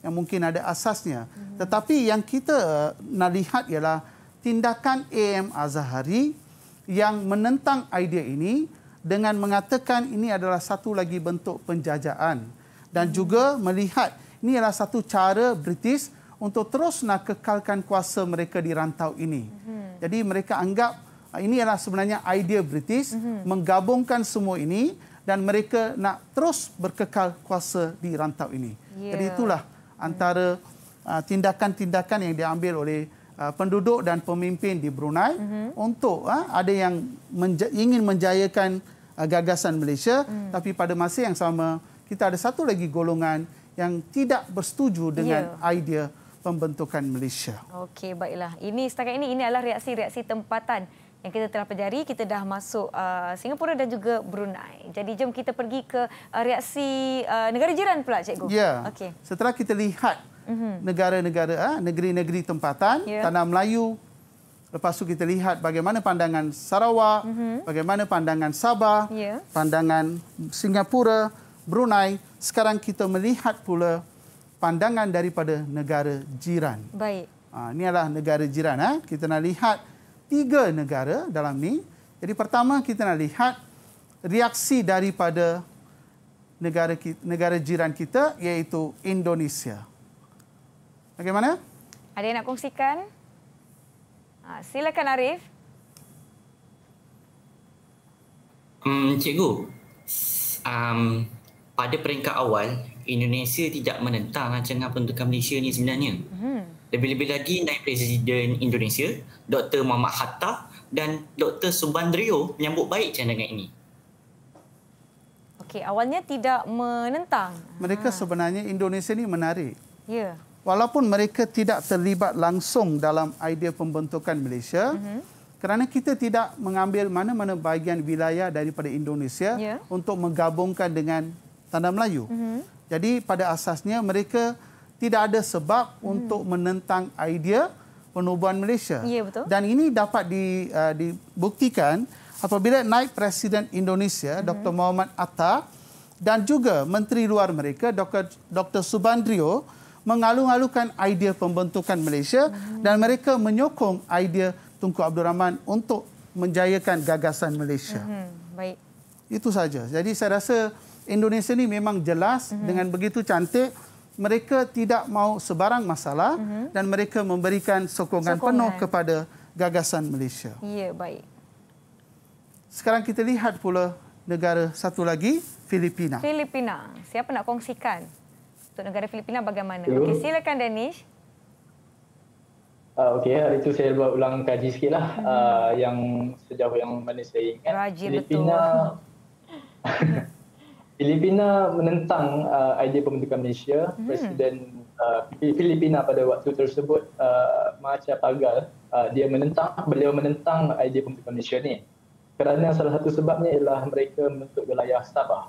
yang mungkin ada asasnya. Mm-hmm. Tetapi yang kita eh, nak lihat ialah tindakan AM Azhari yang menentang idea ini dengan mengatakan ini adalah satu lagi bentuk penjajahan dan mm-hmm. juga melihat ini adalah satu cara British untuk terus nak kekalkan kuasa mereka di rantau ini. Mm-hmm. Jadi mereka anggap Ah, ini adalah sebenarnya idea British mm-hmm. menggabungkan semua ini dan mereka nak terus berkekal kuasa di rantau ini. Yeah. Jadi itulah antara mm-hmm. tindakan-tindakan yang diambil oleh ah, penduduk dan pemimpin di Brunei mm-hmm. untuk ada yang menja- ingin menjayakan gagasan Malaysia mm. tapi pada masa yang sama kita ada satu lagi golongan yang tidak bersetuju dengan yeah. idea pembentukan Malaysia. Okey baiklah. Ini setakat ini ini adalah reaksi-reaksi tempatan yang kita telah pelajari kita dah masuk uh, Singapura dan juga Brunei. Jadi jom kita pergi ke uh, reaksi uh, negara jiran pula cikgu. Ya. Okey. Setelah kita lihat mhm. negara-negara mm negeri-negeri tempatan yeah. tanah Melayu lepas tu kita lihat bagaimana pandangan Sarawak, mm -hmm. bagaimana pandangan Sabah, yeah. pandangan Singapura, Brunei. Sekarang kita melihat pula pandangan daripada negara jiran. Baik. Ha, ah, ini adalah negara jiran. Ha. Kita nak lihat tiga negara dalam ini. Jadi pertama kita nak lihat reaksi daripada negara negara jiran kita iaitu Indonesia. Bagaimana? Ada yang nak kongsikan? Ah, silakan Arif. Hmm, cikgu, um, pada peringkat awal, Indonesia tidak menentang rancangan peruntukan Malaysia ini sebenarnya. Hmm. Lebih-lebih lagi Naib Presiden Indonesia Dr. Muhammad Hatta dan Dr. Subandrio menyambut baik cadangan ini. Okey, awalnya tidak menentang. Mereka ha. sebenarnya Indonesia ini menarik. Ya. Walaupun mereka tidak terlibat langsung dalam idea pembentukan Malaysia, uh-huh. kerana kita tidak mengambil mana-mana bahagian wilayah daripada Indonesia ya. untuk menggabungkan dengan tanah Melayu. Uh-huh. Jadi pada asasnya mereka tidak ada sebab hmm. untuk menentang idea penubuhan Malaysia. Ya, betul. Dan ini dapat di, uh, dibuktikan apabila naik Presiden Indonesia, hmm. Dr. Muhammad Atta dan juga Menteri Luar mereka, Dr. Dr. Subandrio mengalung-alungkan idea pembentukan Malaysia hmm. dan mereka menyokong idea Tunku Abdul Rahman untuk menjayakan gagasan Malaysia. Hmm. Baik. Itu saja. Jadi saya rasa Indonesia ini memang jelas hmm. dengan begitu cantik mereka tidak mahu sebarang masalah mm -hmm. dan mereka memberikan sokongan, sokongan penuh kepada gagasan Malaysia. Ya, baik. Sekarang kita lihat pula negara satu lagi, Filipina. Filipina. Siapa nak kongsikan untuk negara Filipina bagaimana? Okay, silakan, Danish. Uh, Okey, hari itu saya buat ulang kaji sikitlah uh, mhm. ah, yang sejauh yang mana saya ingat. Rajin Filipina, betul. Filipina menentang uh, idea pembentukan Malaysia. Hmm. Presiden uh, Filipina pada waktu tersebut, uh, Macha Pagal, uh, dia menentang, beliau menentang idea pembentukan Malaysia ni. Kerana salah satu sebabnya ialah mereka menuntut wilayah Sabah.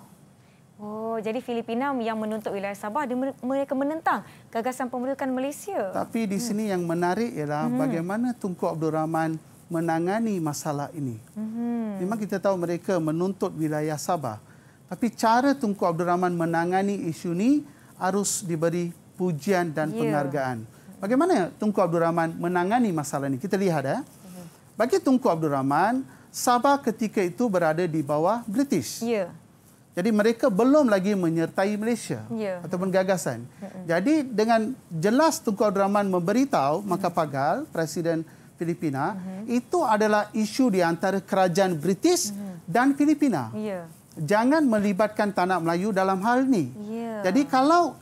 Oh, jadi Filipina yang menuntut wilayah Sabah, dia mereka menentang gagasan pembentukan Malaysia. Tapi di hmm. sini yang menarik ialah hmm. bagaimana Tunku Abdul Rahman menangani masalah ini. Hmm. Memang kita tahu mereka menuntut wilayah Sabah. Hmm. Tapi cara Tunku Abdul Rahman menangani isu ini harus diberi pujian dan yeah. penghargaan. Bagaimana Tunku Abdul Rahman menangani masalah ini? Kita lihat. Ya. Bagi Tunku Abdul Rahman, Sabah ketika itu berada di bawah British. Ya. Yeah. Jadi mereka belum lagi menyertai Malaysia ya. ataupun gagasan. Jadi dengan jelas Tunku Abdul Rahman memberitahu Maka Pagal, Presiden Filipina, uh itu adalah isu di antara kerajaan British uh dan Filipina. Ya jangan melibatkan tanah Melayu dalam hal ini. Yeah. Jadi kalau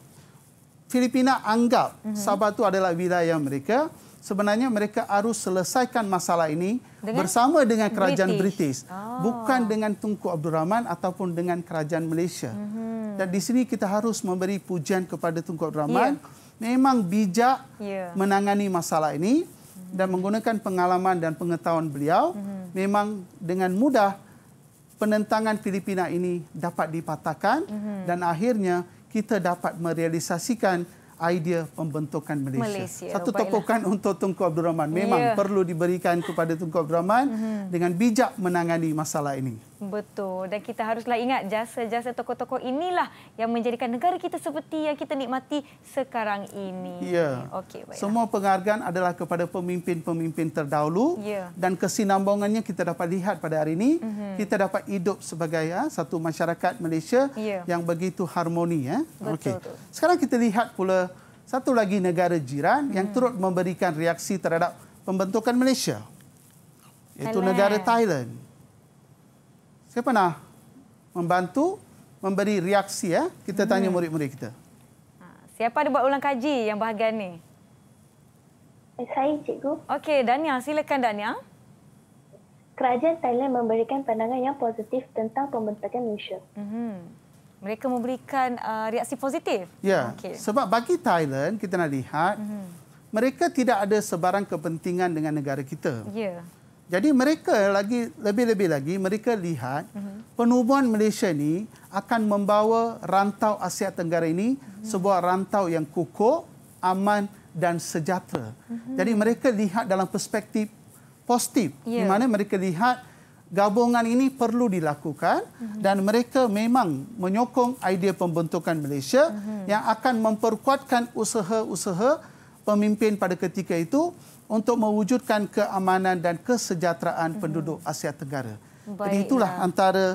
Filipina anggap mhm. Sabah itu adalah wilayah mereka, sebenarnya mereka harus selesaikan masalah ini dengan bersama dengan kerajaan British. British. Oh. Bukan dengan Tunku Abdul Rahman ataupun dengan kerajaan Malaysia. Mm -hmm. Dan di sini kita harus memberi pujian kepada Tunku Abdul Rahman. Yeah. Memang bijak yeah. menangani masalah ini mhm. dan menggunakan pengalaman dan pengetahuan beliau. Mm -hmm. Memang dengan mudah penentangan Filipina ini dapat dipatahkan mm-hmm. dan akhirnya kita dapat merealisasikan idea pembentukan Malaysia. Malaysia Satu tepukan untuk Tunku Abdul Rahman. Memang yeah. perlu diberikan kepada Tunku Abdul Rahman mm-hmm. dengan bijak menangani masalah ini. Betul. Dan kita haruslah ingat jasa-jasa tokoh-tokoh inilah yang menjadikan negara kita seperti yang kita nikmati sekarang ini. Ya. Okey, baik. Semua penghargaan adalah kepada pemimpin-pemimpin terdahulu ya. dan kesinambungannya kita dapat lihat pada hari ini. Mm -hmm. Kita dapat hidup sebagai ya, satu masyarakat Malaysia ya. yang begitu harmoni ya. Okey. Sekarang kita lihat pula satu lagi negara jiran hmm. yang mhm. turut memberikan reaksi terhadap pembentukan Malaysia. Iaitu negara Thailand siapa nak membantu memberi reaksi ya? Kita tanya hmm. murid-murid kita. Ha, siapa ada buat ulang kaji yang bahagian ni? Saya, cikgu. Okey, Dania, silakan Dania. Kerajaan Thailand memberikan pandangan yang positif tentang pembentukan Malaysia. Mm-hmm. Mereka memberikan uh, reaksi positif. Ya. Okay. Sebab bagi Thailand kita nak lihat mm-hmm. mereka tidak ada sebarang kepentingan dengan negara kita. Yeah. Jadi mereka lagi lebih-lebih lagi mereka lihat mm-hmm. penubuhan Malaysia ini akan membawa rantau Asia Tenggara ini mm-hmm. sebuah rantau yang kukuh, aman dan sejahtera. Mm-hmm. Jadi mereka lihat dalam perspektif positif yeah. di ya. mana mereka lihat gabungan ini perlu dilakukan mm-hmm. dan mereka memang menyokong idea pembentukan Malaysia mm-hmm. yang akan memperkuatkan usaha-usaha pemimpin pada ketika itu untuk mewujudkan keamanan dan kesejahteraan penduduk hmm. Asia Tenggara. Baiklah. Jadi itulah antara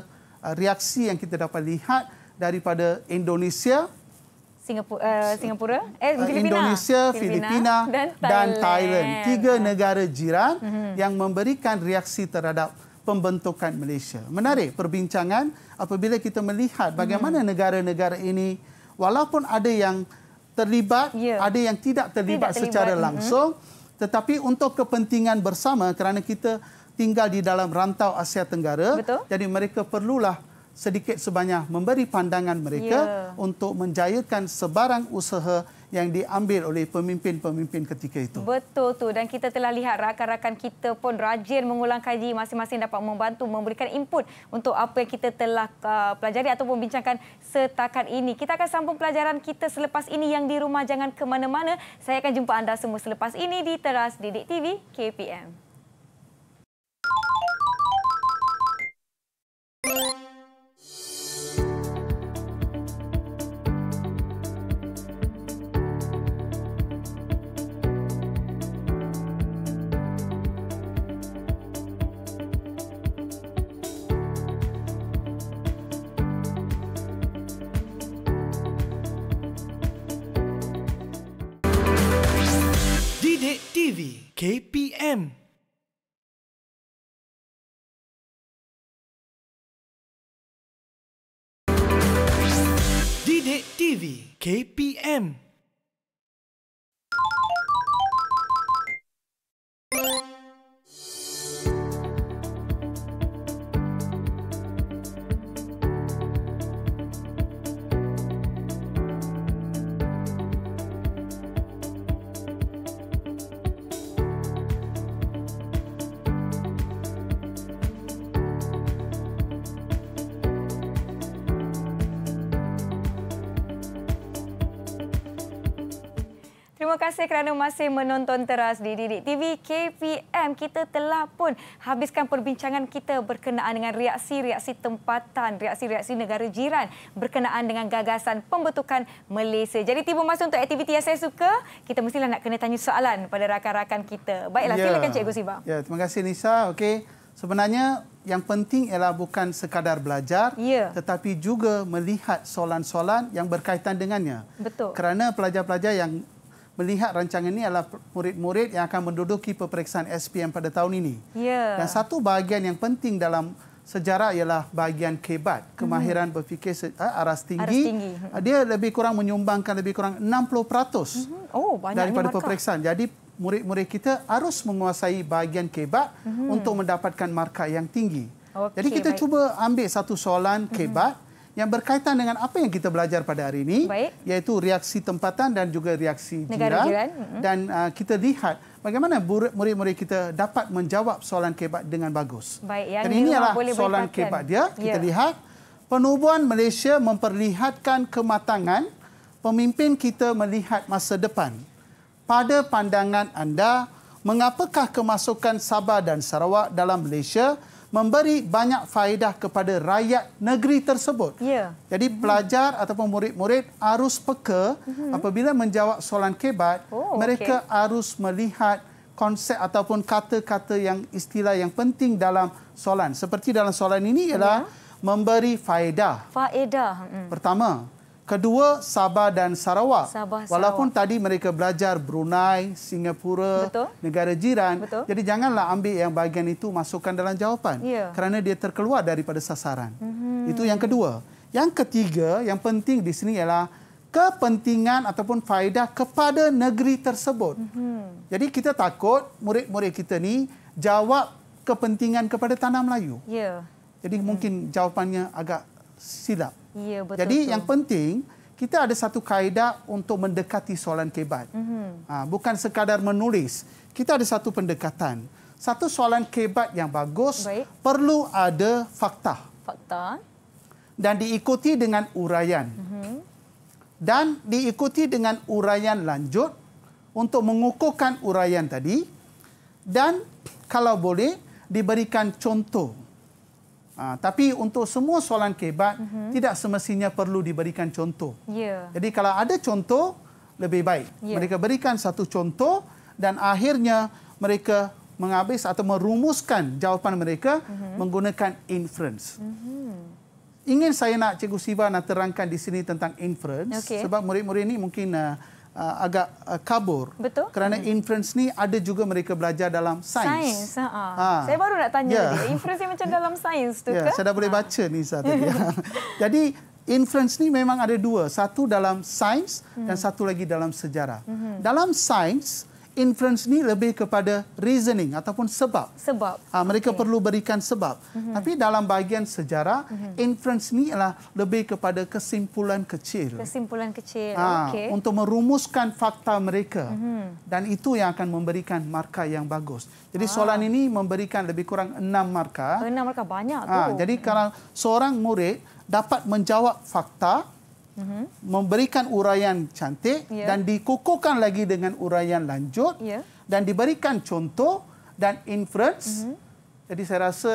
uh, reaksi yang kita dapat lihat daripada Indonesia, Singapura, uh, Singapura, eh, uh, Filipina. Indonesia, Filipina, Filipina dan, Thailand. dan Thailand, tiga ah. negara jiran uh-huh. yang memberikan reaksi terhadap pembentukan Malaysia. Menarik perbincangan apabila kita melihat bagaimana uh-huh. negara-negara ini, walaupun ada yang terlibat, yeah. ada yang tidak terlibat, tidak terlibat secara uh-huh. langsung tetapi untuk kepentingan bersama kerana kita tinggal di dalam rantau Asia Tenggara Betul. jadi mereka perlulah sedikit sebanyak memberi pandangan mereka yeah. untuk menjayakan sebarang usaha yang diambil oleh pemimpin-pemimpin ketika itu. Betul tu dan kita telah lihat rakan-rakan kita pun rajin mengulang kaji masing-masing dapat membantu memberikan input untuk apa yang kita telah uh, pelajari ataupun bincangkan setakat ini. Kita akan sambung pelajaran kita selepas ini yang di rumah jangan ke mana-mana. Saya akan jumpa anda semua selepas ini di Teras Didik TV KPM. KPM kasih kerana masih menonton teras di Didik TV KPM. Kita telah pun habiskan perbincangan kita berkenaan dengan reaksi-reaksi tempatan, reaksi-reaksi negara jiran berkenaan dengan gagasan pembentukan Malaysia. Jadi tiba masa untuk aktiviti yang saya suka, kita mestilah nak kena tanya soalan pada rakan-rakan kita. Baiklah, ya. silakan Cikgu Sibang. Ya, terima kasih Nisa. Okay, Sebenarnya yang penting ialah bukan sekadar belajar ya. tetapi juga melihat soalan-soalan yang berkaitan dengannya. Betul. Kerana pelajar-pelajar yang melihat rancangan ini adalah murid-murid yang akan menduduki peperiksaan SPM pada tahun ini. Ya. Dan satu bahagian yang penting dalam sejarah ialah bahagian kebat, kemahiran hmm. berfikir ah, aras tinggi. Aras tinggi. Ah, dia lebih kurang menyumbangkan lebih kurang 60% hmm, hmm. oh, daripada markah. peperiksaan. Jadi murid-murid kita harus menguasai bahagian kebat hmm. untuk mendapatkan markah yang tinggi. Okay, Jadi kita baik. cuba ambil satu soalan kebat. Hmm yang berkaitan dengan apa yang kita belajar pada hari ini Baik. iaitu reaksi tempatan dan juga reaksi jiran dan uh, kita lihat bagaimana murid-murid kita dapat menjawab soalan kebat dengan bagus. Baik, dan inilah boleh soalan kebat dia. Kita ya. lihat penubuhan Malaysia memperlihatkan kematangan pemimpin kita melihat masa depan. Pada pandangan anda, mengapakah kemasukan Sabah dan Sarawak dalam Malaysia memberi banyak faedah kepada rakyat negeri tersebut. Ya. Jadi hmm. pelajar ataupun murid-murid harus peka hmm. apabila menjawab soalan kebat, oh, mereka okay. harus melihat konsep ataupun kata-kata yang istilah yang penting dalam soalan. Seperti dalam soalan ini ialah ya. memberi faedah. Faedah. Hmm. Pertama, Kedua, Sabah dan Sarawak. Sabah, Walaupun tadi mereka belajar Brunei, Singapura, Betul. negara jiran. Betul. Jadi janganlah ambil yang bahagian itu masukkan dalam jawapan. Ya. Kerana dia terkeluar daripada sasaran. Mm -hmm. Itu yang kedua. Yang ketiga, yang penting di sini ialah kepentingan ataupun faedah kepada negeri tersebut. Mm -hmm. Jadi kita takut murid-murid kita ni jawab kepentingan kepada tanah Melayu. Ya. Jadi mm -hmm. mungkin mhm. jawapannya agak silap. Ya, betul Jadi betul. yang penting kita ada satu kaedah untuk mendekati soalan kebat. Mm-hmm. Ha, bukan sekadar menulis. Kita ada satu pendekatan. Satu soalan kebat yang bagus Baik. perlu ada fakta. Fakta. Dan diikuti dengan urayan, Mm-hmm. Dan diikuti dengan urayan lanjut untuk mengukuhkan urayan tadi. Dan kalau boleh diberikan contoh. Ha, tapi untuk semua soalan kebat, mm -hmm. tidak semestinya perlu diberikan contoh. Yeah. Jadi kalau ada contoh, lebih baik. Yeah. Mereka berikan satu contoh dan akhirnya mereka menghabis atau merumuskan jawapan mereka mm -hmm. menggunakan inference. Mm -hmm. Ingin saya nak Cikgu Siva nak terangkan di sini tentang inference. Okay. Sebab murid-murid ini mungkin uh, uh, agak uh, kabur. Betul. Kerana hmm. inference ni ada juga mereka belajar dalam sains. Sains. Ha. Ha. Saya baru nak tanya yeah. tadi. Inference ni macam dalam sains tu yeah. ke? Saya dah boleh ha. baca ni satu tadi. Jadi inference ni memang ada dua. Satu dalam sains hmm. dan satu lagi dalam sejarah. Hmm. Dalam sains inference ni lebih kepada reasoning ataupun sebab. Sebab. Ha, mereka okay. perlu berikan sebab. Mm-hmm. Tapi dalam bahagian sejarah, mm-hmm. inference ni ialah lebih kepada kesimpulan kecil. Kesimpulan kecil. Ha, okay. Untuk merumuskan fakta mereka. Mm-hmm. Dan itu yang akan memberikan markah yang bagus. Jadi ha. soalan ini memberikan lebih kurang enam markah. Enam markah banyak ha, tu. Jadi mm-hmm. kalau seorang murid dapat menjawab fakta, mm-hmm. -hmm. memberikan urayan cantik yeah. dan dikukuhkan lagi dengan urayan lanjut yeah. dan diberikan contoh dan inference. Mm -hmm. Jadi saya rasa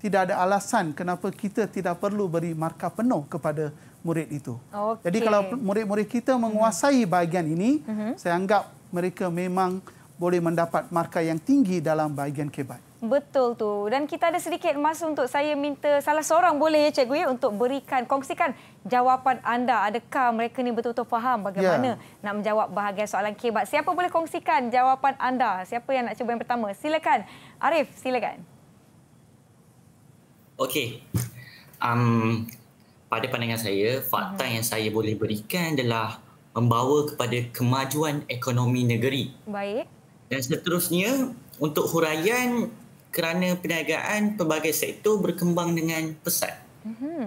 tidak ada alasan kenapa kita tidak perlu beri markah penuh kepada murid itu. Okay. Jadi kalau murid-murid kita menguasai mm-hmm. bahagian ini, mm -hmm. saya anggap mereka memang boleh mendapat markah yang tinggi dalam bahagian kebat. Betul tu. Dan kita ada sedikit masa untuk saya minta salah seorang boleh ya cikgu ya untuk berikan kongsikan jawapan anda. Adakah mereka ni betul-betul faham bagaimana ya. nak menjawab bahagian soalan kebat? Siapa boleh kongsikan jawapan anda? Siapa yang nak cuba yang pertama? Silakan. Arif, silakan. Okey. Um, pada pandangan saya, fakta hmm. yang saya boleh berikan adalah membawa kepada kemajuan ekonomi negeri. Baik. Dan seterusnya, untuk huraian kerana perniagaan pelbagai sektor berkembang dengan pesat. Mm-hmm.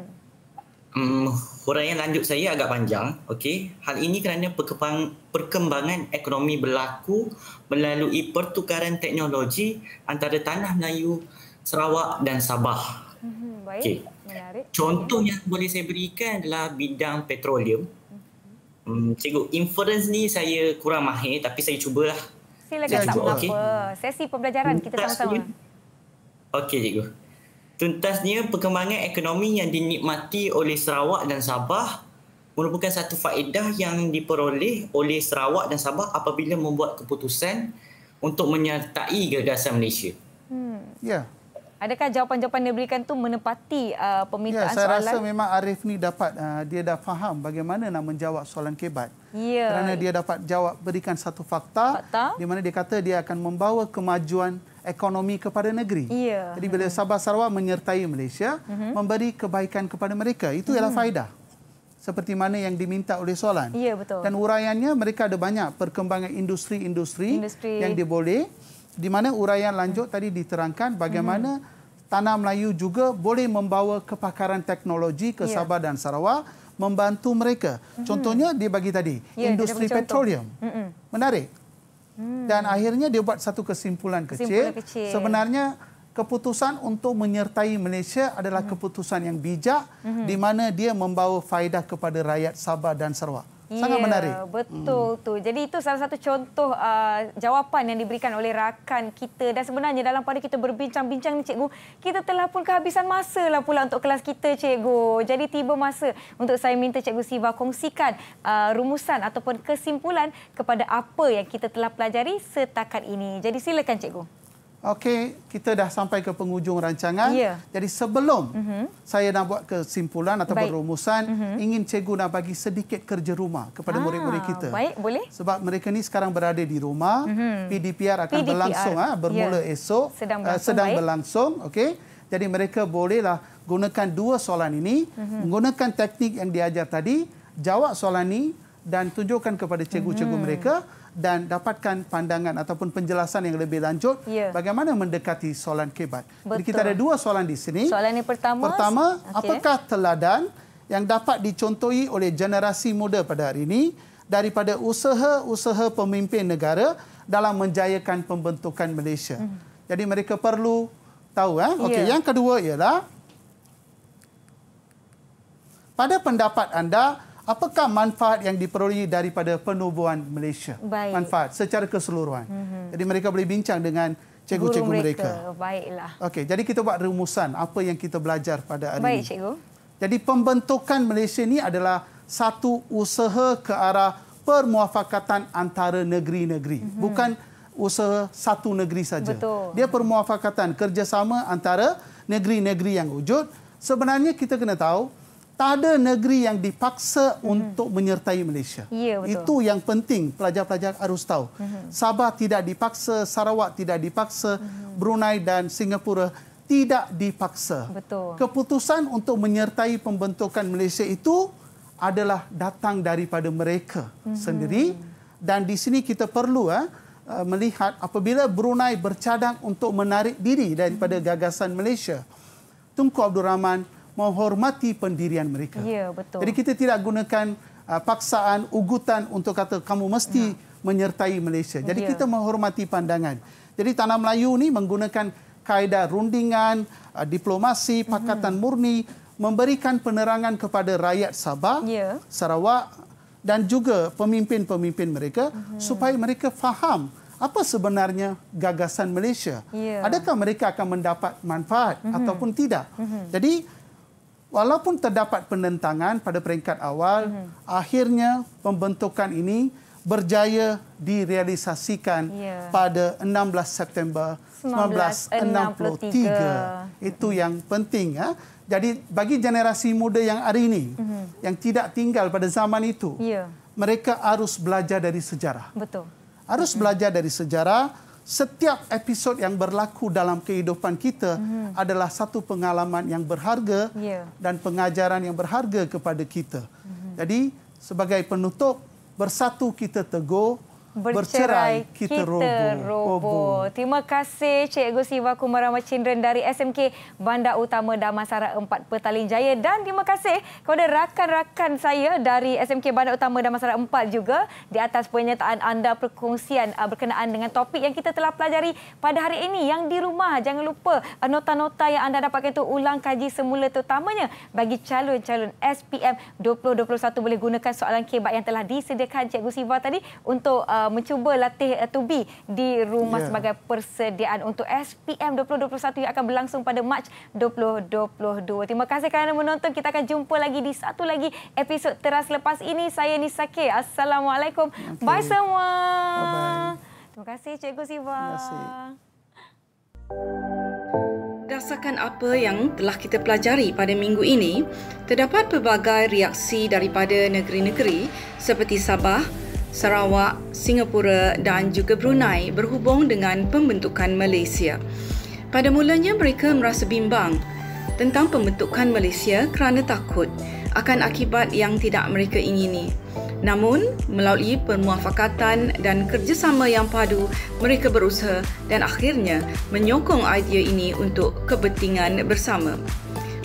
Um, huraian lanjut saya agak panjang. Okay. Hal ini kerana perkembangan ekonomi berlaku melalui pertukaran teknologi antara tanah Melayu, Sarawak dan Sabah. Mm-hmm. Baik. Okay. Contoh yang boleh saya berikan adalah bidang petroleum. mm cikgu, inference ni saya kurang mahir tapi saya cubalah. Silakan saya cuba, tak okay. Sesi pembelajaran kita sama-sama. Okey cikgu. Tuntasnya perkembangan ekonomi yang dinikmati oleh Sarawak dan Sabah merupakan satu faedah yang diperoleh oleh Sarawak dan Sabah apabila membuat keputusan untuk menyertai gagasan Malaysia. Hmm. Ya. Adakah jawapan-jawapan yang diberikan tu menepati uh, permintaan soalan? Ya, saya rasa memang Arif ni dapat uh, dia dah faham bagaimana nak menjawab soalan kebat. Ya. Kerana dia dapat jawab berikan satu fakta, fakta di mana dia kata dia akan membawa kemajuan ekonomi kepada negeri. Yeah. Jadi bila Sabah Sarawak menyertai Malaysia, mm -hmm. memberi kebaikan kepada mereka, itu ialah mm -hmm. faedah. Seperti mana yang diminta oleh soalan. Ya, yeah, betul. Dan uraiannya mereka ada banyak perkembangan industri-industri yang diboleh. Di mana uraian lanjut tadi diterangkan bagaimana mm -hmm. tanah Melayu juga boleh membawa kepakaran teknologi ke yeah. Sabah dan Sarawak membantu mereka. Mm -hmm. Contohnya dia bagi tadi, yeah, industri petroleum. Mm -hmm. Menarik. Hmm. Dan akhirnya dia buat satu kesimpulan kecil. kesimpulan kecil. Sebenarnya keputusan untuk menyertai Malaysia adalah hmm. keputusan yang bijak -hmm. di mana dia membawa faedah kepada rakyat Sabah dan Sarawak. Sangat menarik. Betul hmm. tu. Jadi itu salah satu contoh uh, jawapan yang diberikan oleh rakan kita. Dan sebenarnya dalam pada kita berbincang-bincang ni cikgu, kita telah pun kehabisan masa lah pula untuk kelas kita cikgu. Jadi tiba masa untuk saya minta cikgu Siva kongsikan uh, rumusan ataupun kesimpulan kepada apa yang kita telah pelajari setakat ini. Jadi silakan cikgu. Okey, kita dah sampai ke penghujung rancangan. Ya. Jadi sebelum uh mhm. -huh. saya nak buat kesimpulan atau rumusan, uh mhm. -huh. ingin cikgu nak bagi sedikit kerja rumah kepada ah, murid-murid ah, kita. Baik, boleh. Sebab mereka ni sekarang berada di rumah, uh mhm. -huh. PDPR akan PDPR. berlangsung ha, bermula ya. esok. Sedang ah, berlangsung, sedang berlangsung okey. Jadi mereka bolehlah gunakan dua soalan ini, uh -huh. menggunakan teknik yang diajar tadi, jawab soalan ini dan tunjukkan kepada cikgu-cikgu uh -huh. mereka dan dapatkan pandangan ataupun penjelasan yang lebih lanjut ya. bagaimana mendekati soalan kebat. Betul. Jadi kita ada dua soalan di sini. Soalan yang pertama. Pertama, okay. apakah teladan yang dapat dicontohi oleh generasi muda pada hari ini daripada usaha-usaha pemimpin negara dalam menjayakan pembentukan Malaysia. Hmm. Jadi mereka perlu tahu. Eh? Okay. Ya. Yang kedua ialah, pada pendapat anda, apakah manfaat yang diperolehi daripada penubuhan Malaysia? Baik. Manfaat secara keseluruhan. Mm-hmm. Jadi mereka boleh bincang dengan cikgu-cikgu mereka. mereka. Baiklah. Okey, jadi kita buat rumusan apa yang kita belajar pada hari Baik, ini. Baik, cikgu. Jadi pembentukan Malaysia ini adalah satu usaha ke arah permuafakatan antara negeri-negeri. Mm-hmm. Bukan usaha satu negeri saja. Betul. Dia permuafakatan kerjasama antara negeri-negeri yang wujud. Sebenarnya kita kena tahu tak ada negeri yang dipaksa mm-hmm. untuk menyertai Malaysia. Ya, betul. Itu yang penting pelajar-pelajar harus tahu. Mm-hmm. Sabah tidak dipaksa, Sarawak tidak dipaksa, mm-hmm. Brunei dan Singapura tidak dipaksa. Betul. Keputusan untuk menyertai pembentukan Malaysia itu adalah datang daripada mereka mm-hmm. sendiri dan di sini kita perlu ha, melihat apabila Brunei bercadang untuk menarik diri daripada mhm. gagasan Malaysia. Tunku Abdul Rahman menghormati pendirian mereka. Ya, betul. Jadi kita tidak gunakan uh, paksaan, ugutan untuk kata kamu mesti ya. menyertai Malaysia. Jadi ya. kita menghormati pandangan. Jadi Tanah Melayu ini menggunakan kaedah rundingan, uh, diplomasi, mhm. pakatan mm-hmm. murni, memberikan penerangan kepada rakyat Sabah, ya. Sarawak dan juga pemimpin-pemimpin mereka mm-hmm. supaya mereka faham apa sebenarnya gagasan Malaysia? Yeah. Adakah mereka akan mendapat manfaat mm-hmm. ataupun tidak? Mm-hmm. Jadi walaupun terdapat penentangan pada peringkat awal, mm -hmm. akhirnya pembentukan ini berjaya direalisasikan yeah. pada 16 September 1963. 1963. Itu mm -hmm. yang penting. Ya. Jadi bagi generasi muda yang hari ini, mm -hmm. yang tidak tinggal pada zaman itu, yeah. mereka harus belajar dari sejarah. Betul. Harus mm -hmm. belajar dari sejarah, setiap episod yang berlaku dalam kehidupan kita mm -hmm. adalah satu pengalaman yang berharga yeah. dan pengajaran yang berharga kepada kita. Mm -hmm. Jadi sebagai penutup, bersatu kita teguh, Bercerai, kita, kita robo. robo. Terima kasih Cikgu Siva Kumara Macindran dari SMK Bandar Utama Damansara 4 Petaling Jaya dan terima kasih kepada rakan-rakan saya dari SMK Bandar Utama Damansara 4 juga di atas penyertaan anda perkongsian uh, berkenaan dengan topik yang kita telah pelajari pada hari ini yang di rumah jangan lupa uh, nota-nota yang anda dapatkan itu ulang kaji semula terutamanya bagi calon-calon SPM 2021 boleh gunakan soalan kebat yang telah disediakan Cikgu Siva tadi untuk uh, Uh, mencuba latih uh, tubi di rumah yeah. sebagai persediaan untuk SPM 2021 yang akan berlangsung pada Mac 2022. Terima kasih kerana menonton. Kita akan jumpa lagi di satu lagi episod teras lepas ini. Saya Nisa K. Assalamualaikum. Okay. Bye semua. Bye-bye. Terima kasih Cikgu Siva. Berdasarkan apa yang telah kita pelajari pada minggu ini, terdapat pelbagai reaksi daripada negeri-negeri seperti Sabah, Sarawak, Singapura dan juga Brunei berhubung dengan pembentukan Malaysia. Pada mulanya mereka merasa bimbang tentang pembentukan Malaysia kerana takut akan akibat yang tidak mereka ingini. Namun, melalui permuafakatan dan kerjasama yang padu, mereka berusaha dan akhirnya menyokong idea ini untuk kepentingan bersama.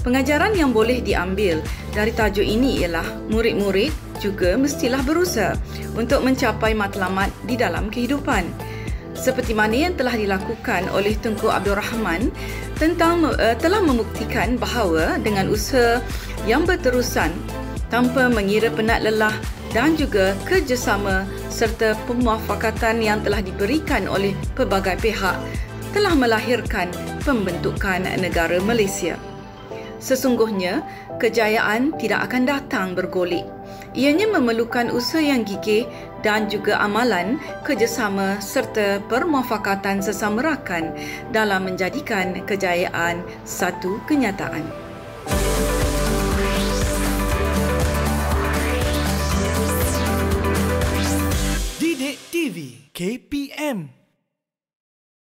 Pengajaran yang boleh diambil dari tajuk ini ialah murid-murid juga mestilah berusaha untuk mencapai matlamat di dalam kehidupan. Seperti mana yang telah dilakukan oleh Tengku Abdul Rahman tentang uh, telah membuktikan bahawa dengan usaha yang berterusan tanpa mengira penat lelah dan juga kerjasama serta pemuafakatan yang telah diberikan oleh pelbagai pihak telah melahirkan pembentukan negara Malaysia. Sesungguhnya, kejayaan tidak akan datang bergolik ianya memerlukan usaha yang gigih dan juga amalan, kerjasama serta permufakatan sesama rakan dalam menjadikan kejayaan satu kenyataan. Didik TV KPM